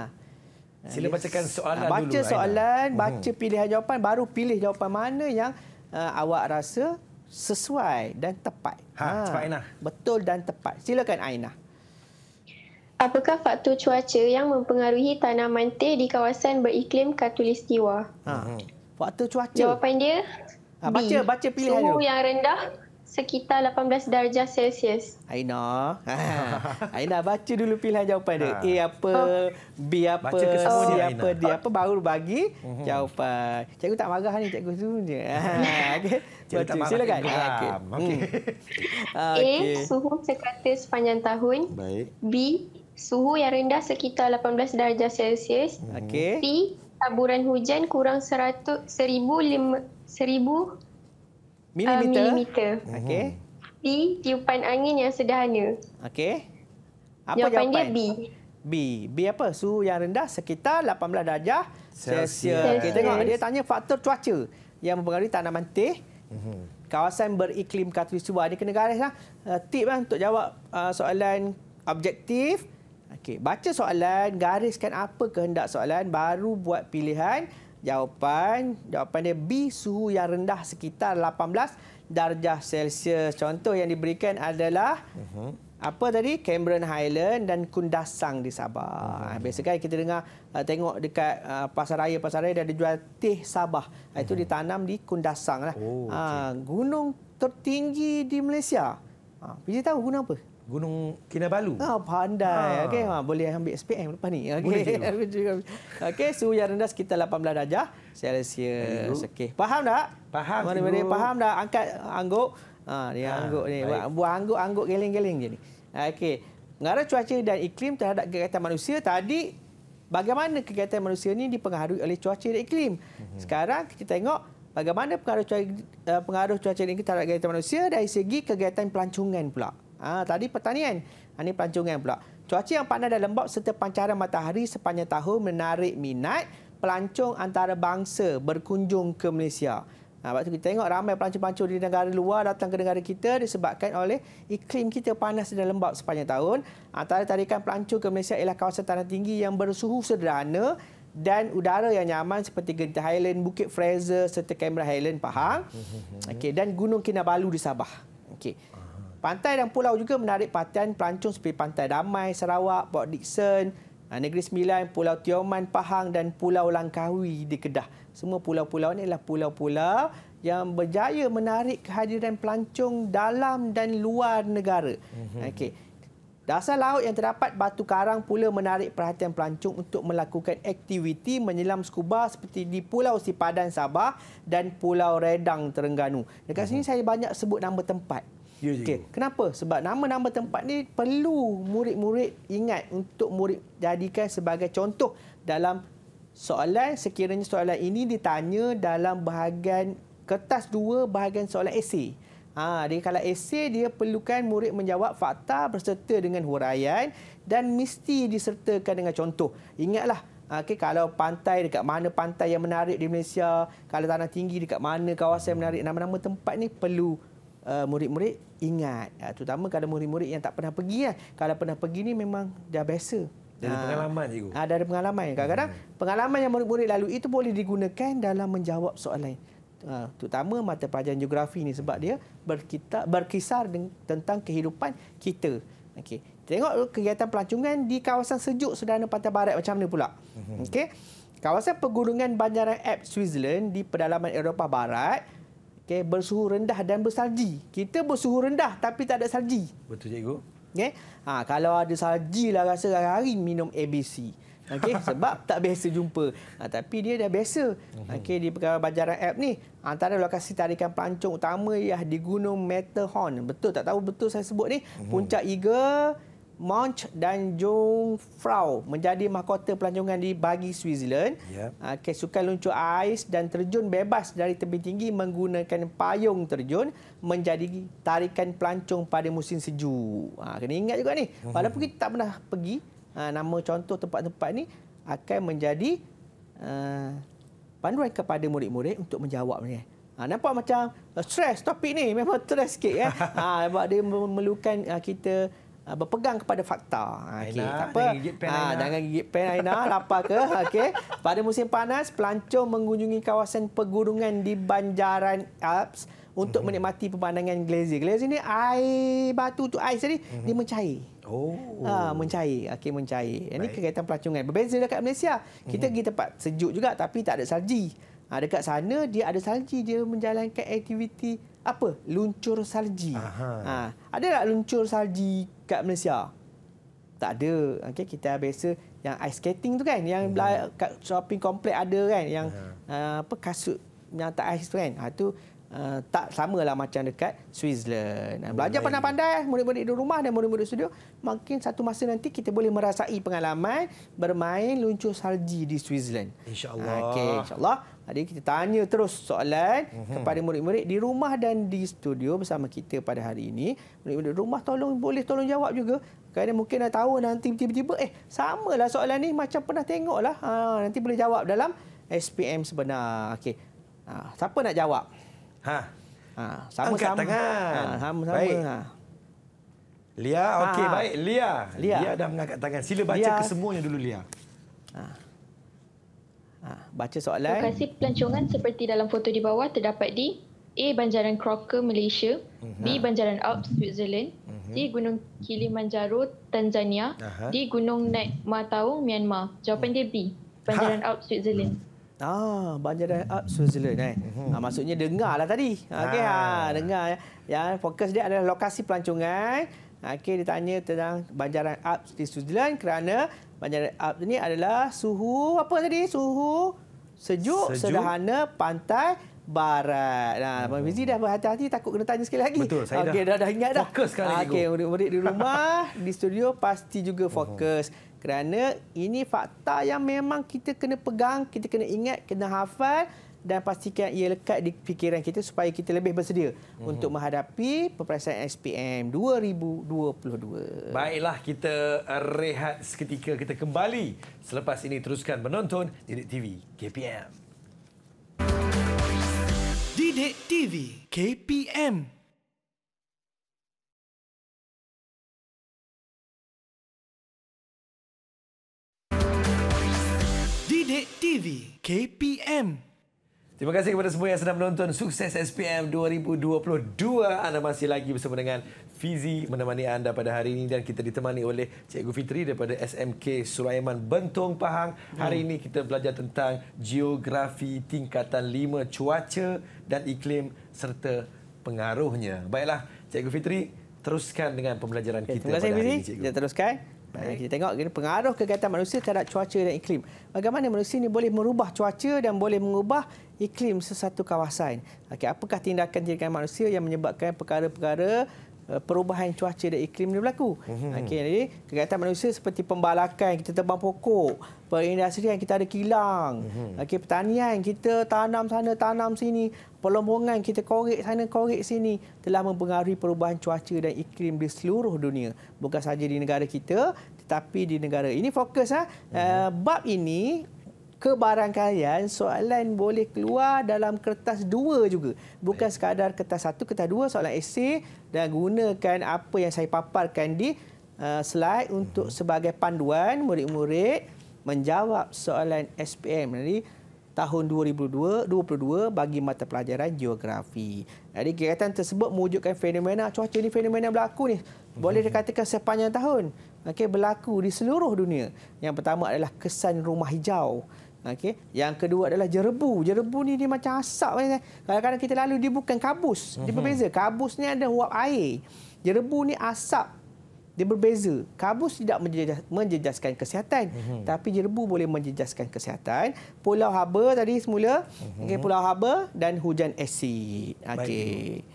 Sila ha, bacakan soalan ha, baca dulu. Baca soalan, Aina. Mhm. baca pilihan jawapan, baru pilih jawapan mana yang uh, awak rasa sesuai dan tepat. Ha, ha. Cepat, Aina. Betul dan tepat. Silakan Aina. Apakah faktor cuaca yang mempengaruhi tanaman teh di kawasan beriklim katulistiwa? Ha. Hmm. Faktor cuaca. Jawapan dia? Ha, baca, baca pilihan Suhu dulu. yang rendah sekitar 18 darjah Celsius. Aina. Ha. [LAUGHS] Aina baca dulu pilihan jawapan dia. Ha. A apa, oh. B apa, baca C dia apa, D apa baru bagi mhm. jawapan. Cikgu tak marah ni cikgu tu. [LAUGHS] Ha okey. Baca silakan. Okey. Okey. Okay. Hmm. [LAUGHS] Ah, A suhu sekitar sepanjang tahun. Baik. B suhu yang rendah sekitar 18 darjah Celsius. Okey. C taburan hujan kurang 100 1000 1000 Milimeter. Uh, ah, milimeter. Okey. B, tiupan angin yang sederhana. Okey. Apa jawapan, dia B. B. B apa? Suhu yang rendah sekitar 18 darjah Celsius. Okey, tengok dia tanya faktor cuaca yang mempengaruhi tanaman teh. Mhm. Kawasan beriklim khatulistiwa. Ini kena garislah. Uh, eh, tip lah untuk jawab eh, soalan objektif. Okey, baca soalan, gariskan apa kehendak soalan baru buat pilihan. Jawapan, jawapan dia B, suhu yang rendah sekitar 18 darjah Celsius. Contoh yang diberikan adalah uh mhm. -huh. apa tadi? Cameron Highland dan Kundasang di Sabah. Uh Biasa kan kita dengar ah, tengok dekat pasaraya-pasaraya ah, dia ada jual teh Sabah. Uh Itu mhm. ditanam di Kundasang. Lah. Oh, okay. gunung tertinggi di Malaysia. Bisa tahu gunung apa? Gunung Kinabalu. Ah, oh, pandai. Ha. Okey, ha, boleh ambil SPM lepas ni. Okey. [LAUGHS] Okey, suhu yang rendah sekitar 18 darjah Celsius. Okey. Faham tak? Faham. Mana mana faham dah angkat angguk. Ha, dia ha, angguk ni. Baik. Buat angguk-angguk geleng-geleng je ni. Okey. Ngara cuaca dan iklim terhadap kegiatan manusia tadi bagaimana kegiatan manusia ni dipengaruhi oleh cuaca dan iklim. Mhm. Sekarang kita tengok bagaimana pengaruh cuaca, eh, pengaruh cuaca ini terhadap kegiatan manusia dari segi kegiatan pelancongan pula. Ha, tadi pertanian. Ha, ini pelancongan pula. Cuaca yang panas dan lembab serta pancaran matahari sepanjang tahun menarik minat pelancong antarabangsa berkunjung ke Malaysia. Ha, waktu kita tengok ramai pelancong-pelancong di negara luar datang ke negara kita disebabkan oleh iklim kita panas dan lembab sepanjang tahun. Antara tarikan pelancong ke Malaysia ialah kawasan tanah tinggi yang bersuhu sederhana dan udara yang nyaman seperti Genting Highland, Bukit Fraser serta Cameron Highland, Pahang. Mhm, mhm, mhm. okay, dan Gunung Kinabalu di Sabah. okay. Ah. Pantai dan pulau juga menarik perhatian pelancong seperti Pantai Damai, Sarawak, Port Dickson, ah, Negeri Sembilan, Pulau Tioman, Pahang dan Pulau Langkawi di Kedah. Semua pulau-pulau ini adalah pulau-pulau yang berjaya menarik kehadiran pelancong dalam dan luar negara. Mhm. Okey. Dasar laut yang terdapat batu karang pula menarik perhatian pelancong untuk melakukan aktiviti menyelam scuba seperti di Pulau Sipadan Sabah dan Pulau Redang Terengganu. Dekat sini mhm. saya banyak sebut nama tempat. Ya, okay. Kenapa? Sebab nama-nama tempat ni perlu murid-murid ingat untuk murid jadikan sebagai contoh dalam soalan sekiranya soalan ini ditanya dalam bahagian kertas dua bahagian soalan esei. Ha, jadi kalau esei dia perlukan murid menjawab fakta berserta dengan huraian dan mesti disertakan dengan contoh. Ingatlah ha, Okay, kalau pantai dekat mana pantai yang menarik di Malaysia, kalau tanah tinggi dekat mana kawasan yang menarik, nama-nama tempat ni perlu Uh, murid-murid uh, ingat uh, terutama kalau murid-murid yang tak pernah pergi lah. kalau pernah pergi ni memang dah biasa dari uh, ah. pengalaman cikgu ah, ada uh, dari pengalaman kadang-kadang hmm. pengalaman yang murid-murid lalu itu boleh digunakan dalam menjawab soalan Uh, terutama mata pelajaran geografi ni sebab dia berkita, berkisar dengan, tentang kehidupan kita. Okey. Tengok kegiatan pelancongan di kawasan sejuk Sedana Pantai Barat macam mana pula. Hmm. Okey. Kawasan pegunungan Banjaran Alps Switzerland di pedalaman Eropah Barat okay, bersuhu rendah dan bersalji. Kita bersuhu rendah tapi tak ada salji. Betul, cikgu. Okay? Ha, kalau ada salji lah rasa hari-hari minum ABC. Okay? [LAUGHS] Sebab tak biasa jumpa. Ha, tapi dia dah biasa. Mhm. Okay, di pelajaran app ni, antara ha, lokasi tarikan pelancong utama ialah di Gunung Matterhorn. Betul tak tahu betul saya sebut ni? Mhm. Puncak Eagle, Munch dan Jungfrau menjadi mahkota pelancongan di bagi Switzerland. Yeah. Kesukan luncur ais dan terjun bebas dari tebing tinggi menggunakan payung terjun menjadi tarikan pelancong pada musim sejuk. Ha, kena ingat juga ni. Mhm. Walaupun kita tak pernah pergi, ha, nama contoh tempat-tempat ni akan menjadi uh, panduan kepada murid-murid untuk menjawab ni. Ha, nampak macam uh, stres topik ni memang [LAUGHS] stres sikit ya? [LAUGHS] Ha, sebab dia memerlukan kita Ah, berpegang kepada fakta. Ah, okey, tak apa. jangan gigit pen ha, Aina, [LAUGHS] lapar ke? Okey. Pada musim panas, pelancong mengunjungi kawasan pegunungan di Banjaran Alps untuk hmm menikmati pemandangan glazier. Glazier ni air batu tu ais tadi mm-hmm. dia mencair. Oh. Ha, mencair. Okey, mencair. Ini kegiatan pelancongan. Berbeza dekat Malaysia. Kita mhm. pergi tempat sejuk juga tapi tak ada salji. Ha, dekat sana dia ada salji, dia menjalankan aktiviti apa? Luncur salji. Ha, ada tak luncur salji kat Malaysia. Tak ada. Okay, kita biasa yang ice skating tu kan, yang hmm. kat shopping komplek ada kan, yang hmm. apa kasut yang tak ice tu kan. Ha, tu Uh, tak samalah macam dekat Switzerland. Boleh ha, Belajar pandai-pandai eh, murid-murid di rumah dan murid-murid studio, mungkin satu masa nanti kita boleh merasai pengalaman bermain luncur salji di Switzerland. Insya-Allah. Ha, Okey, insya-Allah. Jadi kita tanya terus soalan mm-hmm. kepada murid-murid di rumah dan di studio bersama kita pada hari ini. Murid-murid rumah tolong boleh tolong jawab juga. Kerana mungkin dah tahu nanti tiba-tiba eh samalah soalan ni macam pernah tengoklah. Ha nanti boleh jawab dalam SPM sebenar. Okey. Ha siapa nak jawab? Ha. Ha sama-sama. Ha sama-sama. Baik. Ha. Lia, okey ha. baik. Lia. Lia. Lia dah mengangkat tangan. Sila baca Lia. kesemuanya dulu Lia. Ha. Ha, baca soalan. Lokasi pelancongan seperti dalam foto di bawah terdapat di A. Banjaran Crocker, Malaysia. B. Ha. Banjaran Alps, Switzerland. Mhm. C. Gunung Kilimanjaro, Tanzania. D. Gunung Naik Matau, Myanmar. Jawapan dia B. Ha. Banjaran Alps, Switzerland. Hmm. Ah, Banjaran Alps, Switzerland. Eh. Mhm. Ah, maksudnya dengarlah tadi. Okey, ha. ah, dengar. Ya. ya, fokus dia adalah lokasi pelancongan. Okey, ditanya tentang Banjaran Alps di Switzerland kerana Banjarap ini adalah suhu apa tadi? Suhu sejuk, sejuk. sederhana pantai barat. Nah, hmm. Abang Fizi dah berhati-hati takut kena tanya sekali lagi. Betul, saya okay, dah, dah, dah ingat dah. Fokus sekali. Okey, murid-murid di [LAUGHS] rumah, di studio pasti juga fokus. Oh. Kerana ini fakta yang memang kita kena pegang, kita kena ingat, kena hafal dan pastikan ia lekat di fikiran kita supaya kita lebih bersedia mm -hmm. untuk menghadapi peperiksaan SPM 2022. Baiklah, kita rehat seketika kita kembali. Selepas ini teruskan menonton Didik TV KPM. Didik TV KPM. TV KPM Terima kasih kepada semua yang sedang menonton Sukses SPM 2022. Anda masih lagi bersama dengan Fizi menemani anda pada hari ini dan kita ditemani oleh Cikgu Fitri daripada SMK Suraiman Bentong Pahang. Hari hmm. ini kita belajar tentang geografi tingkatan 5 cuaca dan iklim serta pengaruhnya. Baiklah, Cikgu Fitri, teruskan dengan pembelajaran kita pada hari ini. Cikgu. Kita teruskan. Baik. Kita tengok pengaruh kegiatan manusia terhadap cuaca dan iklim. Bagaimana manusia ini boleh merubah cuaca dan boleh mengubah iklim sesuatu kawasan. Okay. Apakah tindakan-tindakan manusia yang menyebabkan perkara-perkara eh, perubahan cuaca dan iklim ini berlaku. Mhm. Okay, jadi kegiatan manusia seperti pembalakan, kita tebang pokok, perindustrian kita ada kilang. Mm-hmm. Okey pertanian kita tanam sana tanam sini, pelombongan kita korek sana korek sini telah mempengaruhi perubahan cuaca dan iklim di seluruh dunia, bukan saja di negara kita tetapi di negara. Ini fokus ha? mm-hmm. uh, bab ini kebarangkalian soalan boleh keluar dalam kertas dua juga. Bukan Baik. sekadar kertas satu, kertas dua soalan esei dan gunakan apa yang saya paparkan di eh, slide untuk mhm. sebagai panduan murid-murid menjawab soalan SPM tadi tahun 2022 bagi mata pelajaran geografi. Jadi kegiatan tersebut mewujudkan fenomena cuaca ini fenomena berlaku ni. Boleh dikatakan sepanjang tahun. Okey berlaku di seluruh dunia. Yang pertama adalah kesan rumah hijau. Okey, yang kedua adalah jerebu. Jerebu ni dia macam asap Kadang-kadang kita lalu dia bukan kabus. Dia mhm. berbeza. Kabus ni ada uap air. Jerebu ni asap dia berbeza. Kabus tidak menjejas, menjejaskan kesihatan, mm-hmm. tapi jerbu boleh menjejaskan kesihatan. Pulau Haba tadi semula, mm-hmm. okay, Pulau Haba dan hujan asid. Okey.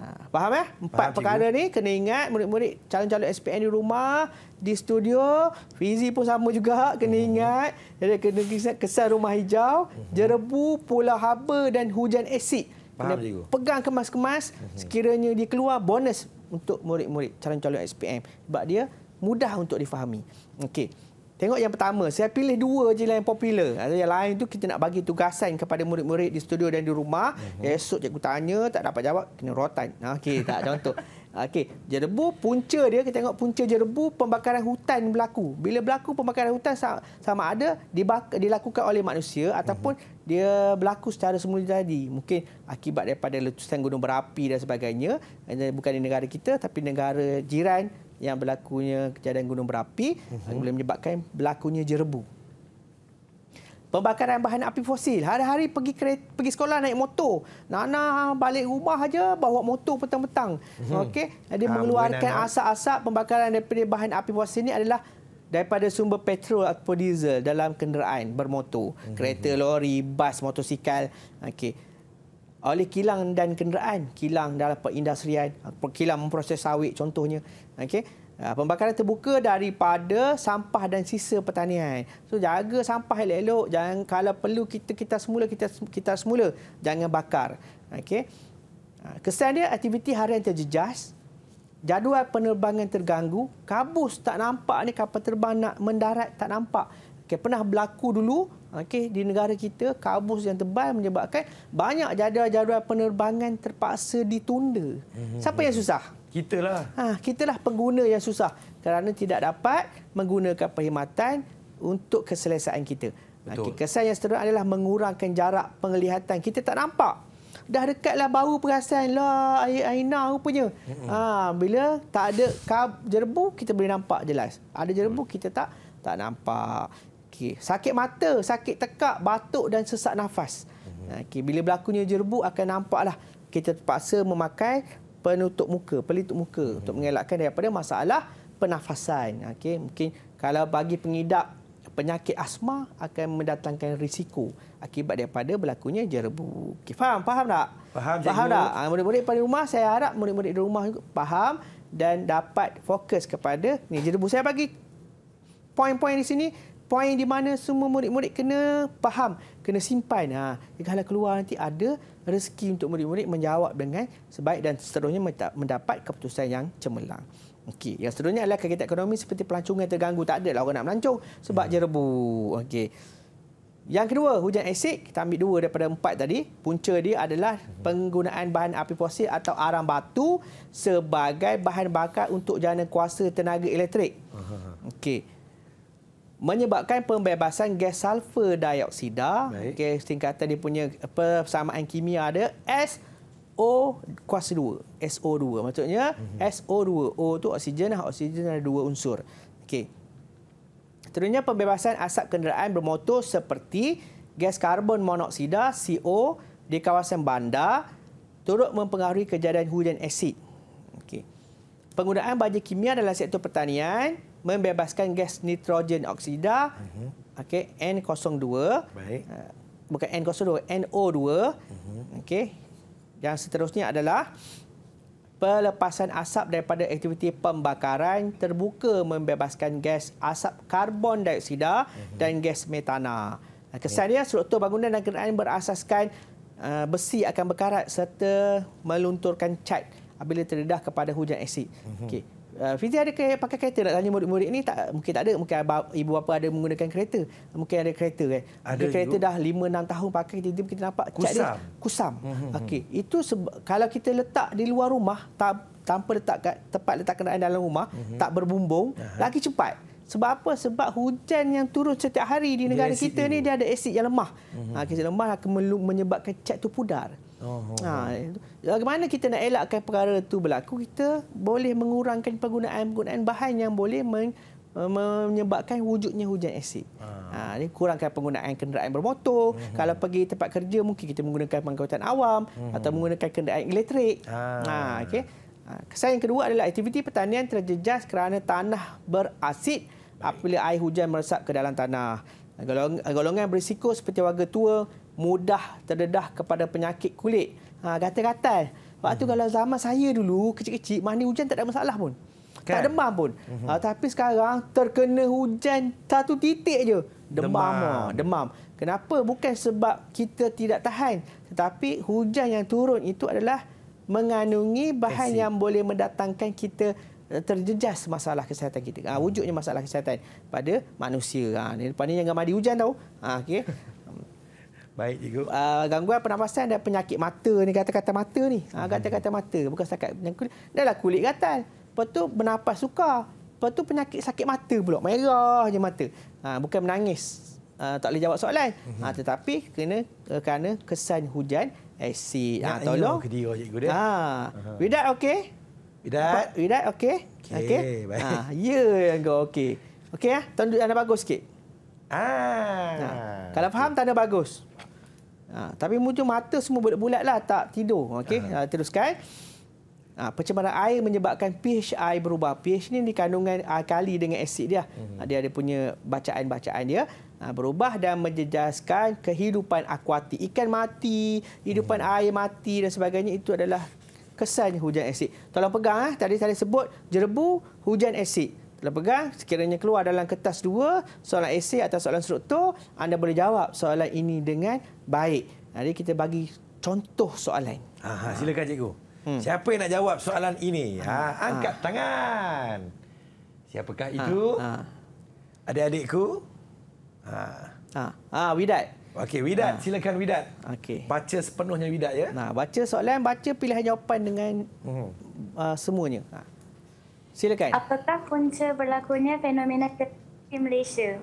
Ha, faham ya? Empat faham, perkara ni kena ingat murid-murid calon-calon SPN di rumah, di studio, fizi pun sama juga kena mm-hmm. ingat. Jadi kena kesan rumah hijau, mm-hmm. jerbu, pulau haba dan hujan asid. pegang kemas-kemas, mhm. sekiranya dia keluar bonus untuk murid-murid calon-calon SPM sebab dia mudah untuk difahami. Okey. Tengok yang pertama, saya pilih dua je lah yang popular. Yang lain tu kita nak bagi tugasan kepada murid-murid di studio dan di rumah. Uh-huh. Esok cikgu tanya, tak dapat jawab, kena rotan. Okey, tak contoh. [LAUGHS] Okey, jerebu punca dia kita tengok punca jerebu pembakaran hutan berlaku. Bila berlaku pembakaran hutan sama ada dilakukan oleh manusia ataupun uh-huh dia berlaku secara semula jadi. Mungkin akibat daripada letusan gunung berapi dan sebagainya. Eh, bukan di negara kita tapi negara jiran yang berlakunya kejadian gunung berapi uh-huh. boleh menyebabkan berlakunya jerebu. Pembakaran bahan api fosil. Hari-hari pergi kereta, pergi sekolah naik motor. Nana balik rumah aja bawa motor petang-petang. Mhm. Okey, dia ah, mengeluarkan asap-asap pembakaran daripada bahan api fosil ini adalah daripada sumber petrol atau diesel dalam kenderaan bermotor, mm-hmm. kereta, lori, bas, motosikal. Okey. Oleh kilang dan kenderaan, kilang dalam perindustrian, kilang memproses sawit contohnya. Okey. Ah, pembakaran terbuka daripada sampah dan sisa pertanian. So jaga sampah elok-elok. Jangan kalau perlu kita kita semula kita kita semula jangan bakar. Okey. Ah, kesan dia aktiviti harian terjejas jadual penerbangan terganggu, kabus tak nampak ni kapal terbang nak mendarat tak nampak. Okey, pernah berlaku dulu okey di negara kita kabus yang tebal menyebabkan banyak jadual-jadual penerbangan terpaksa ditunda. Mhm. Siapa yang susah? Kita Kitalah. Ha, lah pengguna yang susah kerana tidak dapat menggunakan perkhidmatan untuk keselesaan kita. Okey, kesan yang seterusnya adalah mengurangkan jarak penglihatan. Kita tak nampak dah dekatlah bau perasan lah Aina rupanya. Ha, bila tak ada kab, jerbu, kita boleh nampak jelas. Ada jerbu, mm. kita tak tak nampak. Okay. Sakit mata, sakit tekak, batuk dan sesak nafas. Mm-hmm. Ha, okay. Bila berlakunya jerbu, akan nampaklah kita terpaksa memakai penutup muka, pelitup muka mm-hmm. untuk mengelakkan daripada masalah pernafasan. Okay. Mungkin kalau bagi pengidap penyakit asma akan mendatangkan risiko akibat daripada berlakunya jerbu. Okay, faham? Faham tak? Faham, faham tak? Ha, murid-murid pada rumah, saya harap murid-murid di rumah juga faham dan dapat fokus kepada ni jerbu. Saya bagi poin-poin di sini, poin di mana semua murid-murid kena faham, kena simpan. Ha, kalau keluar nanti ada rezeki untuk murid-murid menjawab dengan sebaik dan seterusnya mendapat keputusan yang cemerlang. Okey, yang seterusnya adalah kegiatan ekonomi seperti pelancongan terganggu. Tak ada lah orang nak melancong sebab hmm. jerebu. Okey. Yang kedua, hujan asid. Kita ambil dua daripada empat tadi. Punca dia adalah hmm. penggunaan bahan api fosil atau arang batu sebagai bahan bakar untuk jalanan kuasa tenaga elektrik. Okey. Menyebabkan pembebasan gas sulfur dioksida. Okey, setingkatan dia punya persamaan kimia ada S O kuasa 2, SO2. Maksudnya SO2, O tu oksigen, oksigen ada dua unsur. Okey. Terusnya pembebasan asap kenderaan bermotor seperti gas karbon monoksida CO di kawasan bandar turut mempengaruhi kejadian hujan asid. Okey. Penggunaan baja kimia dalam sektor pertanian membebaskan gas nitrogen oksida mm-hmm. okey N02. Baik. Eh, bukan N02, NO2. Mm-hmm. Okey yang seterusnya adalah pelepasan asap daripada aktiviti pembakaran terbuka membebaskan gas asap karbon dioksida dan gas metana. Kesannya ya. struktur bangunan dan kenderaan berasaskan eh, besi akan berkarat serta melunturkan cat apabila terdedah kepada hujan asid. Mhm. Okey. Eh, Fizi ada ke, pakai kereta nak tanya murid-murid ni tak mungkin tak ada mungkin abang, ibu bapa ada menggunakan kereta mungkin ada kereta kan ada kereta dah 5 6 tahun pakai tiba-tiba kita nampak kusam dia, kusam hmm, hmm, okey hmm. itu seba, kalau kita letak di luar rumah tak, tanpa letak kat tempat letak kenderaan dalam rumah uh-huh. tak berbumbung uh-huh. lagi cepat sebab apa sebab hujan yang turun setiap hari di negara kita ni dia ada asid yang lemah uh-huh. ha, asid lemah akan menyebabkan cat tu pudar Oh, ha, bagaimana kita nak elakkan perkara itu berlaku? Kita boleh mengurangkan penggunaan-penggunaan bahan yang boleh men eh, menyebabkan wujudnya hujan asid. Ha. ini ha, kurangkan penggunaan kenderaan bermotor. Mm -hmm. Kalau pergi tempat kerja, mungkin kita menggunakan pangkutan awam mm -hmm. atau menggunakan kenderaan elektrik. Ha. ha okay. ha, kesan yang kedua adalah aktiviti pertanian terjejas kerana tanah berasid apabila air hujan meresap ke dalam tanah. Golong golongan berisiko seperti warga tua, mudah terdedah kepada penyakit kulit. Ha, gatal-gatal. Waktu tu hmm. kalau zaman saya dulu, kecil-kecil, mandi hujan tak ada masalah pun. Kan? Tak demam pun. Hmm. Ha, tapi sekarang terkena hujan satu titik aje Demam. Demam. Ha, demam. Kenapa? Bukan sebab kita tidak tahan. Tetapi hujan yang turun itu adalah mengandungi bahan yang boleh mendatangkan kita eh, terjejas masalah kesihatan kita. Ha, wujudnya masalah kesihatan pada manusia. Ha, ni depan ni jangan mandi hujan tau. Ha, okay. Baik, cikgu. Uh, gangguan pernafasan dan penyakit mata ni, kata-kata mata ni. Ah, hmm. Kata-kata mata, bukan setakat kulit. Dah lah kulit gatal. Lepas tu, bernafas suka. Lepas tu, penyakit sakit mata pula. Merah je mata. Uh, bukan menangis. Uh, tak boleh jawab soalan. Uh, tetapi, kena uh, kerana kesan hujan asid. Ya, uh, tolong. Ya, kedua, cikgu dia. Uh, with that, okay? Widat. okey. Okey, okay. baik. Ha, ya, yang kau okey. Okey, ya? tanda bagus sikit. Ah. Ha. Kalau faham, okay. tanda bagus. Ha, tapi muncul mata semua bulat-bulat lah, tak tidur. okay? uh ha, teruskan. Ha, percemaran air menyebabkan pH air berubah. pH ini di kandungan alkali ha, dengan asid dia. Uh Dia ada punya bacaan-bacaan dia. Ha, berubah dan menjejaskan kehidupan akuatik. Ikan mati, kehidupan uh mhm. air mati dan sebagainya itu adalah kesan hujan asid. Tolong pegang, ha. Eh. tadi saya sebut jerebu hujan asid. Kalau pegang, sekiranya keluar dalam kertas dua, soalan esei atau soalan struktur, anda boleh jawab soalan ini dengan baik. Jadi kita bagi contoh soalan. Aha, silakan cikgu. Hmm. Siapa yang nak jawab soalan ini? Ha, angkat ha. tangan. Siapakah ah, itu? Ha. Ha. Adik-adikku? Ha. Ha. ha. Widat. Okey, Widat. Ha. Silakan Widat. Okey. Baca sepenuhnya Widat ya. Nah, baca soalan, baca pilihan jawapan dengan hmm. uh, semuanya. Ha. Silakan. Apakah punca berlakunya fenomena di Malaysia?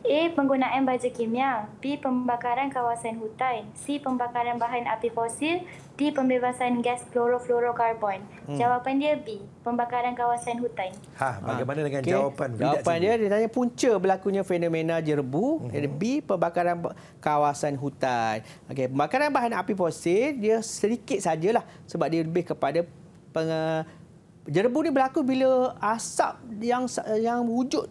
A. Penggunaan baja kimia. B. Pembakaran kawasan hutan. C. Pembakaran bahan api fosil. D. Pembebasan gas klorofluorokarbon. Hmm. Jawapan dia B. Pembakaran kawasan hutan. Ha, bagaimana ha. dengan okay. jawapan? Jawapan dia, dia tanya punca berlakunya fenomena jerbu. Hmm. B. Pembakaran kawasan hutan. Okay. Pembakaran bahan api fosil, dia sedikit sajalah. Sebab dia lebih kepada pengembangan Jerebu ni berlaku bila asap yang yang wujud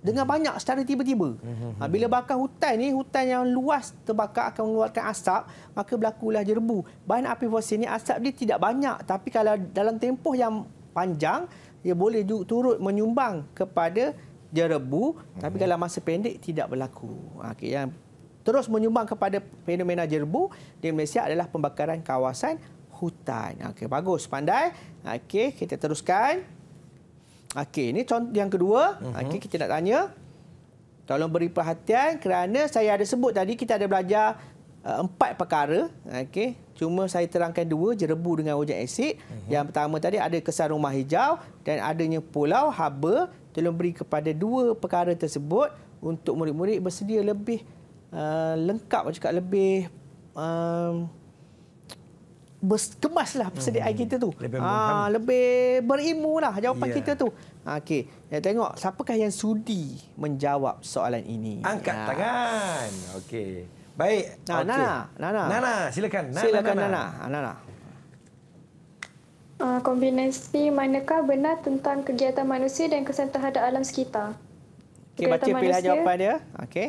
dengan banyak secara tiba-tiba. Mhm. Ha, bila bakar hutan ni, hutan yang luas terbakar akan mengeluarkan asap, maka berlakulah jerebu. Bahan api fosil ni asap dia tidak banyak. Tapi kalau dalam tempoh yang panjang, dia boleh turut menyumbang kepada jerebu. Tapi kalau mhm. masa pendek, tidak berlaku. Ha, okay, yang terus menyumbang kepada fenomena jerebu di Malaysia adalah pembakaran kawasan hutan. Okey, bagus, pandai. Okey, kita teruskan. Okey, ini contoh yang kedua. Mhm. Okey, kita nak tanya. Tolong beri perhatian kerana saya ada sebut tadi kita ada belajar eh, empat perkara. Okey, cuma saya terangkan dua, jerebu dengan hujan asid. Mhm. Yang pertama tadi ada kesan rumah hijau dan adanya pulau haba. Tolong beri kepada dua perkara tersebut untuk murid-murid bersedia lebih uh, lengkap, cakap lebih... Eh, kemaslah persediaan hmm. kita tu. Lebih, ha, lebih berilmu lah jawapan yeah. kita tu. Ha, Okey, kita eh, tengok siapakah yang sudi menjawab soalan ini. Angkat ha. tangan. Okey. Baik. Ha, okay. Nana, Nana. Nana, silakan. Nana, silakan Nana. Nana. Ah, Nana. Uh, kombinasi manakah benar tentang kegiatan manusia dan kesan terhadap alam sekitar? Okey, baca pilihan manusia. jawapan dia. Okey.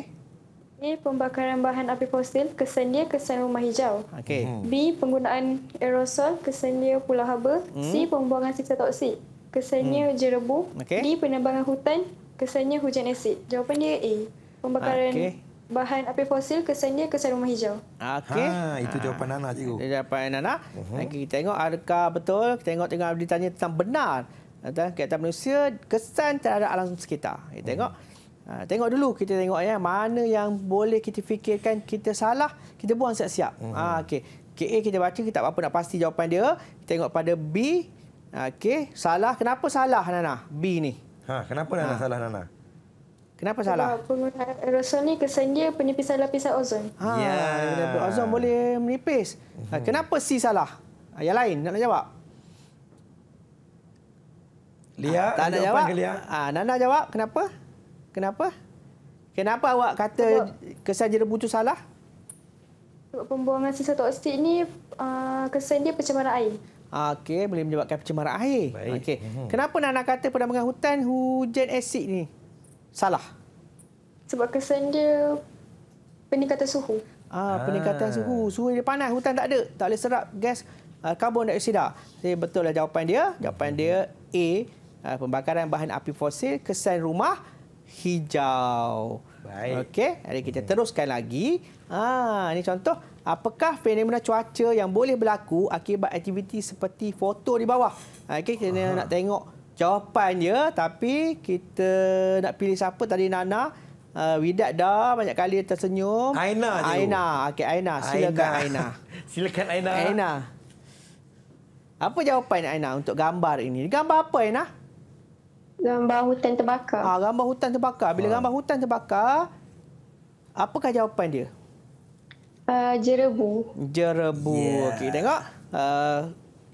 A. Pembakaran bahan api fosil, kesan dia kesan rumah hijau. Okay. Hmm. B. Penggunaan aerosol, kesan dia pulau haba. Hmm. C. Pembuangan sisa toksik, kesannya hmm. jerebu. Okay. D. Penambangan hutan, kesannya hujan asid. Jawapan dia A. Pembakaran okay. bahan api fosil, kesan dia kesan rumah hijau. Okay. Ha, itu ah. jawapan ha. Nana, cikgu. Itu jawapan Nana. Uh-huh. kita tengok adakah betul, kita tengok, tengok ditanya tentang benar. Kata manusia, kesan terhadap alam sekitar. Kita tengok. Uh-huh. Ha, tengok dulu kita tengok ya mana yang boleh kita fikirkan kita salah kita buang siap-siap. Mm -hmm. ha, KA kita baca kita tak apa-apa nak pasti jawapan dia. Kita tengok pada B. Ha, okay. Salah. Kenapa salah Nana? B ni. Ha, kenapa Nana ha. salah Nana? Kenapa salah? Sebab aerosol ni kesannya penipisan lapisan ozon. Ha, yeah. Ya. Ozon boleh menipis. Ha, mhm. kenapa C salah? Ha, yang lain nak nak jawab? Lia, ha, tak nak jawab. Ke Lia? Ha, Nana jawab kenapa? Kenapa? Kenapa awak kata kesan jenis putus salah? Sebab pembuangan sisa toksik ini ah, kesan dia pencemaran air. Okey, boleh menyebabkan pencemaran air. Okey. Mhm. Kenapa Nana kata penambangan hutan hujan asid ni salah? Sebab kesan dia peningkatan suhu. Ah, ah, peningkatan suhu. Suhu dia panas, hutan tak ada, tak boleh serap gas uh, karbon dioksida. Jadi betul lah jawapan dia. Jawapan mhm. dia A, pembakaran bahan api fosil kesan rumah hijau. Baik. Okey, jadi kita hmm. teruskan lagi. Ah, ha, ini contoh apakah fenomena cuaca yang boleh berlaku akibat aktiviti seperti foto di bawah. Ha, okey, kita Aha. nak tengok jawapan dia tapi kita nak pilih siapa tadi Nana? Uh, ha, Widat dah banyak kali tersenyum. Aina. Aina. Okey, Aina, silakan Aina. Aina. [LAUGHS] silakan Aina. Aina. Apa jawapan Aina untuk gambar ini? Gambar apa Aina? Gambar hutan terbakar. Ha, gambar hutan terbakar. Bila ha. gambar hutan terbakar, apakah jawapan dia? Uh, jerebu. Jerebu. Yeah. Okey, tengok. Uh,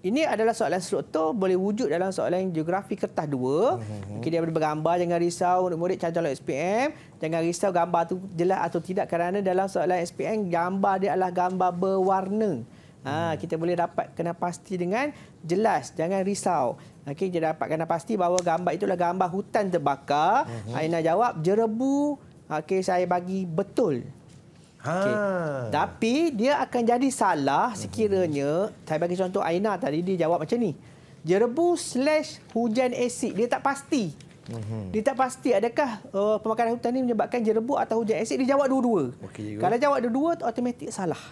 ini adalah soalan struktur boleh wujud dalam soalan geografi kertas 2. Mhm. Okey, dia bergambar. Jangan risau murid-murid cari dalam SPM. Jangan risau gambar tu jelas atau tidak kerana dalam soalan SPM, gambar dia adalah gambar berwarna. Ha, kita boleh dapat kena pasti dengan jelas. Jangan risau. Okey, dia Kena pasti bahawa gambar itulah gambar hutan terbakar. Mm-hmm. Aina jawab, jerebu. Okey, saya bagi betul. Ha. Okay. Tapi dia akan jadi salah mhm. sekiranya, mm-hmm. saya bagi contoh Aina tadi, dia jawab macam ni. Jerebu slash hujan asid. Dia tak pasti. Mhm. Dia tak pasti adakah uh, pemakanan hutan ini menyebabkan jerebu atau hujan asid. Dia jawab dua-dua. Okay, Kalau jawab dua-dua, automatik salah.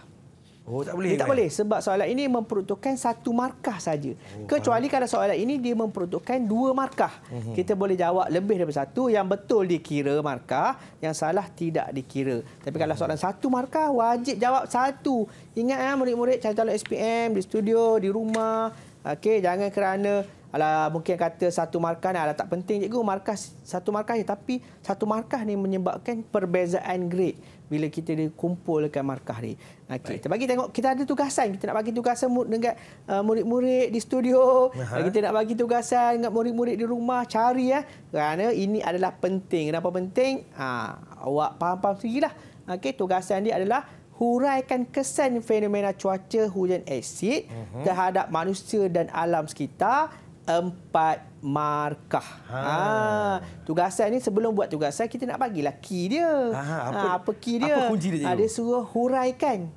Oh tak boleh. Dia tak kan? boleh sebab soalan ini memperuntukkan satu markah saja. Oh, Kecuali kalau soalan ini dia memperuntukkan dua markah. Uh mhm. -huh. Kita boleh jawab lebih daripada satu yang betul dikira markah, yang salah tidak dikira. Tapi kalau mhm. soalan satu markah wajib jawab satu. Ingat ya murid-murid cari calon SPM di studio, di rumah. Okey jangan kerana Alah mungkin kata satu markah ni alah tak penting cikgu markah satu markah je tapi satu markah ni menyebabkan perbezaan grade bila kita dikumpulkan markah ni. Okey, kita bagi tengok kita ada tugasan, kita nak bagi tugasan dengan uh, murid-murid di studio. Aha. Kita nak bagi tugasan dengan murid-murid di rumah cari ya. Kerana ini adalah penting. Kenapa penting? Ha, awak faham-faham sendirilah. Okey, tugasan dia adalah huraikan kesan fenomena cuaca hujan asid uh-huh. Mhm. terhadap manusia dan alam sekitar empat markah. Ha. ha. Tugasan ni sebelum buat tugasan kita nak bagilah key dia. Ha. Apa, ha. apa key dia? Apa kunci dia? Ha. Dia suruh huraikan.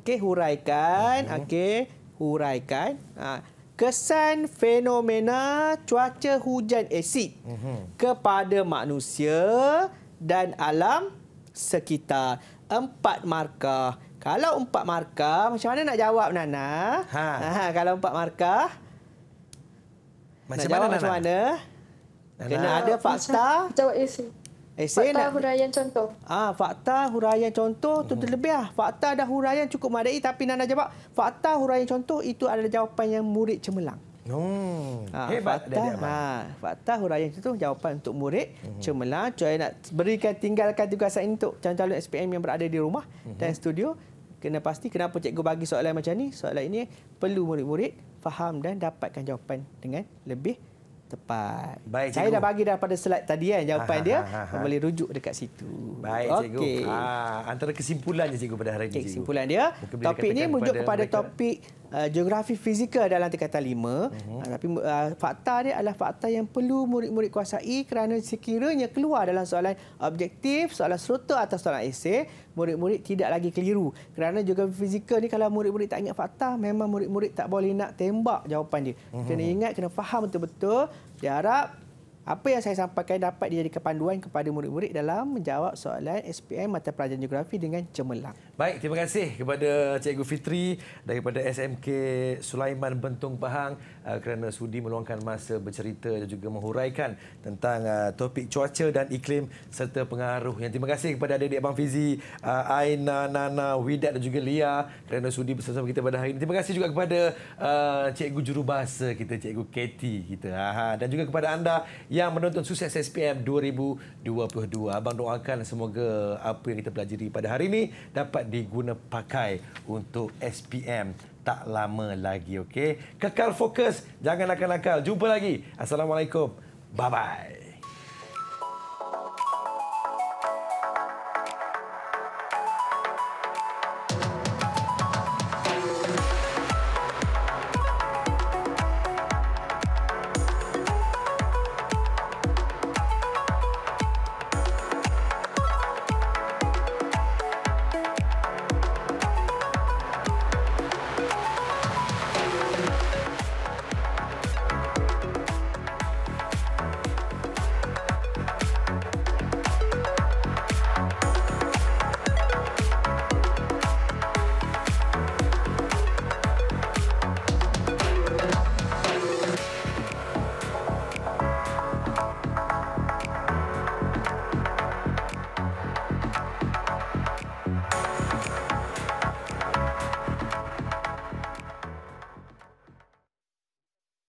Okey, huraikan. uh Okey, huraikan. Ha. Kesan fenomena cuaca hujan asid uh kepada manusia dan alam sekitar empat markah. Kalau empat markah, macam mana nak jawab Nana? Ha. ha. Kalau empat markah, macam mana? Macam mana? Kena ada fakta. Jawab isi. fakta nak... huraian contoh. Ah, ha, fakta huraian contoh itu hmm. terlebih lah. Fakta dah huraian cukup madai tapi Nana jawab fakta huraian contoh itu adalah jawapan yang murid cemerlang. Oh. Ha, Hebat fakta, ha, fakta huraian itu jawapan untuk murid uh-huh. cemerlang. Cuma nak berikan tinggalkan tugasan ini untuk calon-calon SPM yang berada di rumah uh dan studio. Kena pasti kenapa cikgu bagi soalan macam ni. Soalan ini perlu murid-murid faham dan dapatkan jawapan dengan lebih tepat. Baik, Saya dah bagi dah pada slide tadi kan jawapan ha, ha, ha, ha. dia. Ha. Boleh rujuk dekat situ. Baik, cikgu. Okay. Ha, antara kesimpulannya cikgu pada hari ini. Okay, kesimpulan dia, Mungkin topik ini merujuk kepada mereka. topik uh, geografi fizikal dalam tingkatan lima. Uh-huh. Uh, tapi uh, fakta dia adalah fakta yang perlu murid-murid kuasai kerana sekiranya keluar dalam soalan objektif, soalan serutu atau soalan esei, murid-murid tidak lagi keliru. Kerana juga fizikal ni kalau murid-murid tak ingat fakta, memang murid-murid tak boleh nak tembak jawapan dia. Mhm. Kena ingat, kena faham betul-betul. Saya harap apa yang saya sampaikan dapat dijadikan panduan kepada murid-murid dalam menjawab soalan SPM mata pelajaran geografi dengan cemerlang. Baik, terima kasih kepada Cikgu Fitri daripada SMK Sulaiman Bentong Pahang uh, kerana sudi meluangkan masa bercerita dan juga menghuraikan tentang uh, topik cuaca dan iklim serta pengaruh. Yang terima kasih kepada adik-adik Abang Fizi, uh, Aina, Nana, Widat dan juga Lia kerana sudi bersama-sama kita pada hari ini. Terima kasih juga kepada uh, Cikgu Jurubahasa kita, Cikgu Katie kita. Ha, ha. Dan juga kepada anda yang menonton Sukses SPM 2022. Abang doakan semoga apa yang kita pelajari pada hari ini dapat diguna pakai untuk SPM tak lama lagi okay? kekal fokus jangan nakal-nakal jumpa lagi assalamualaikum bye bye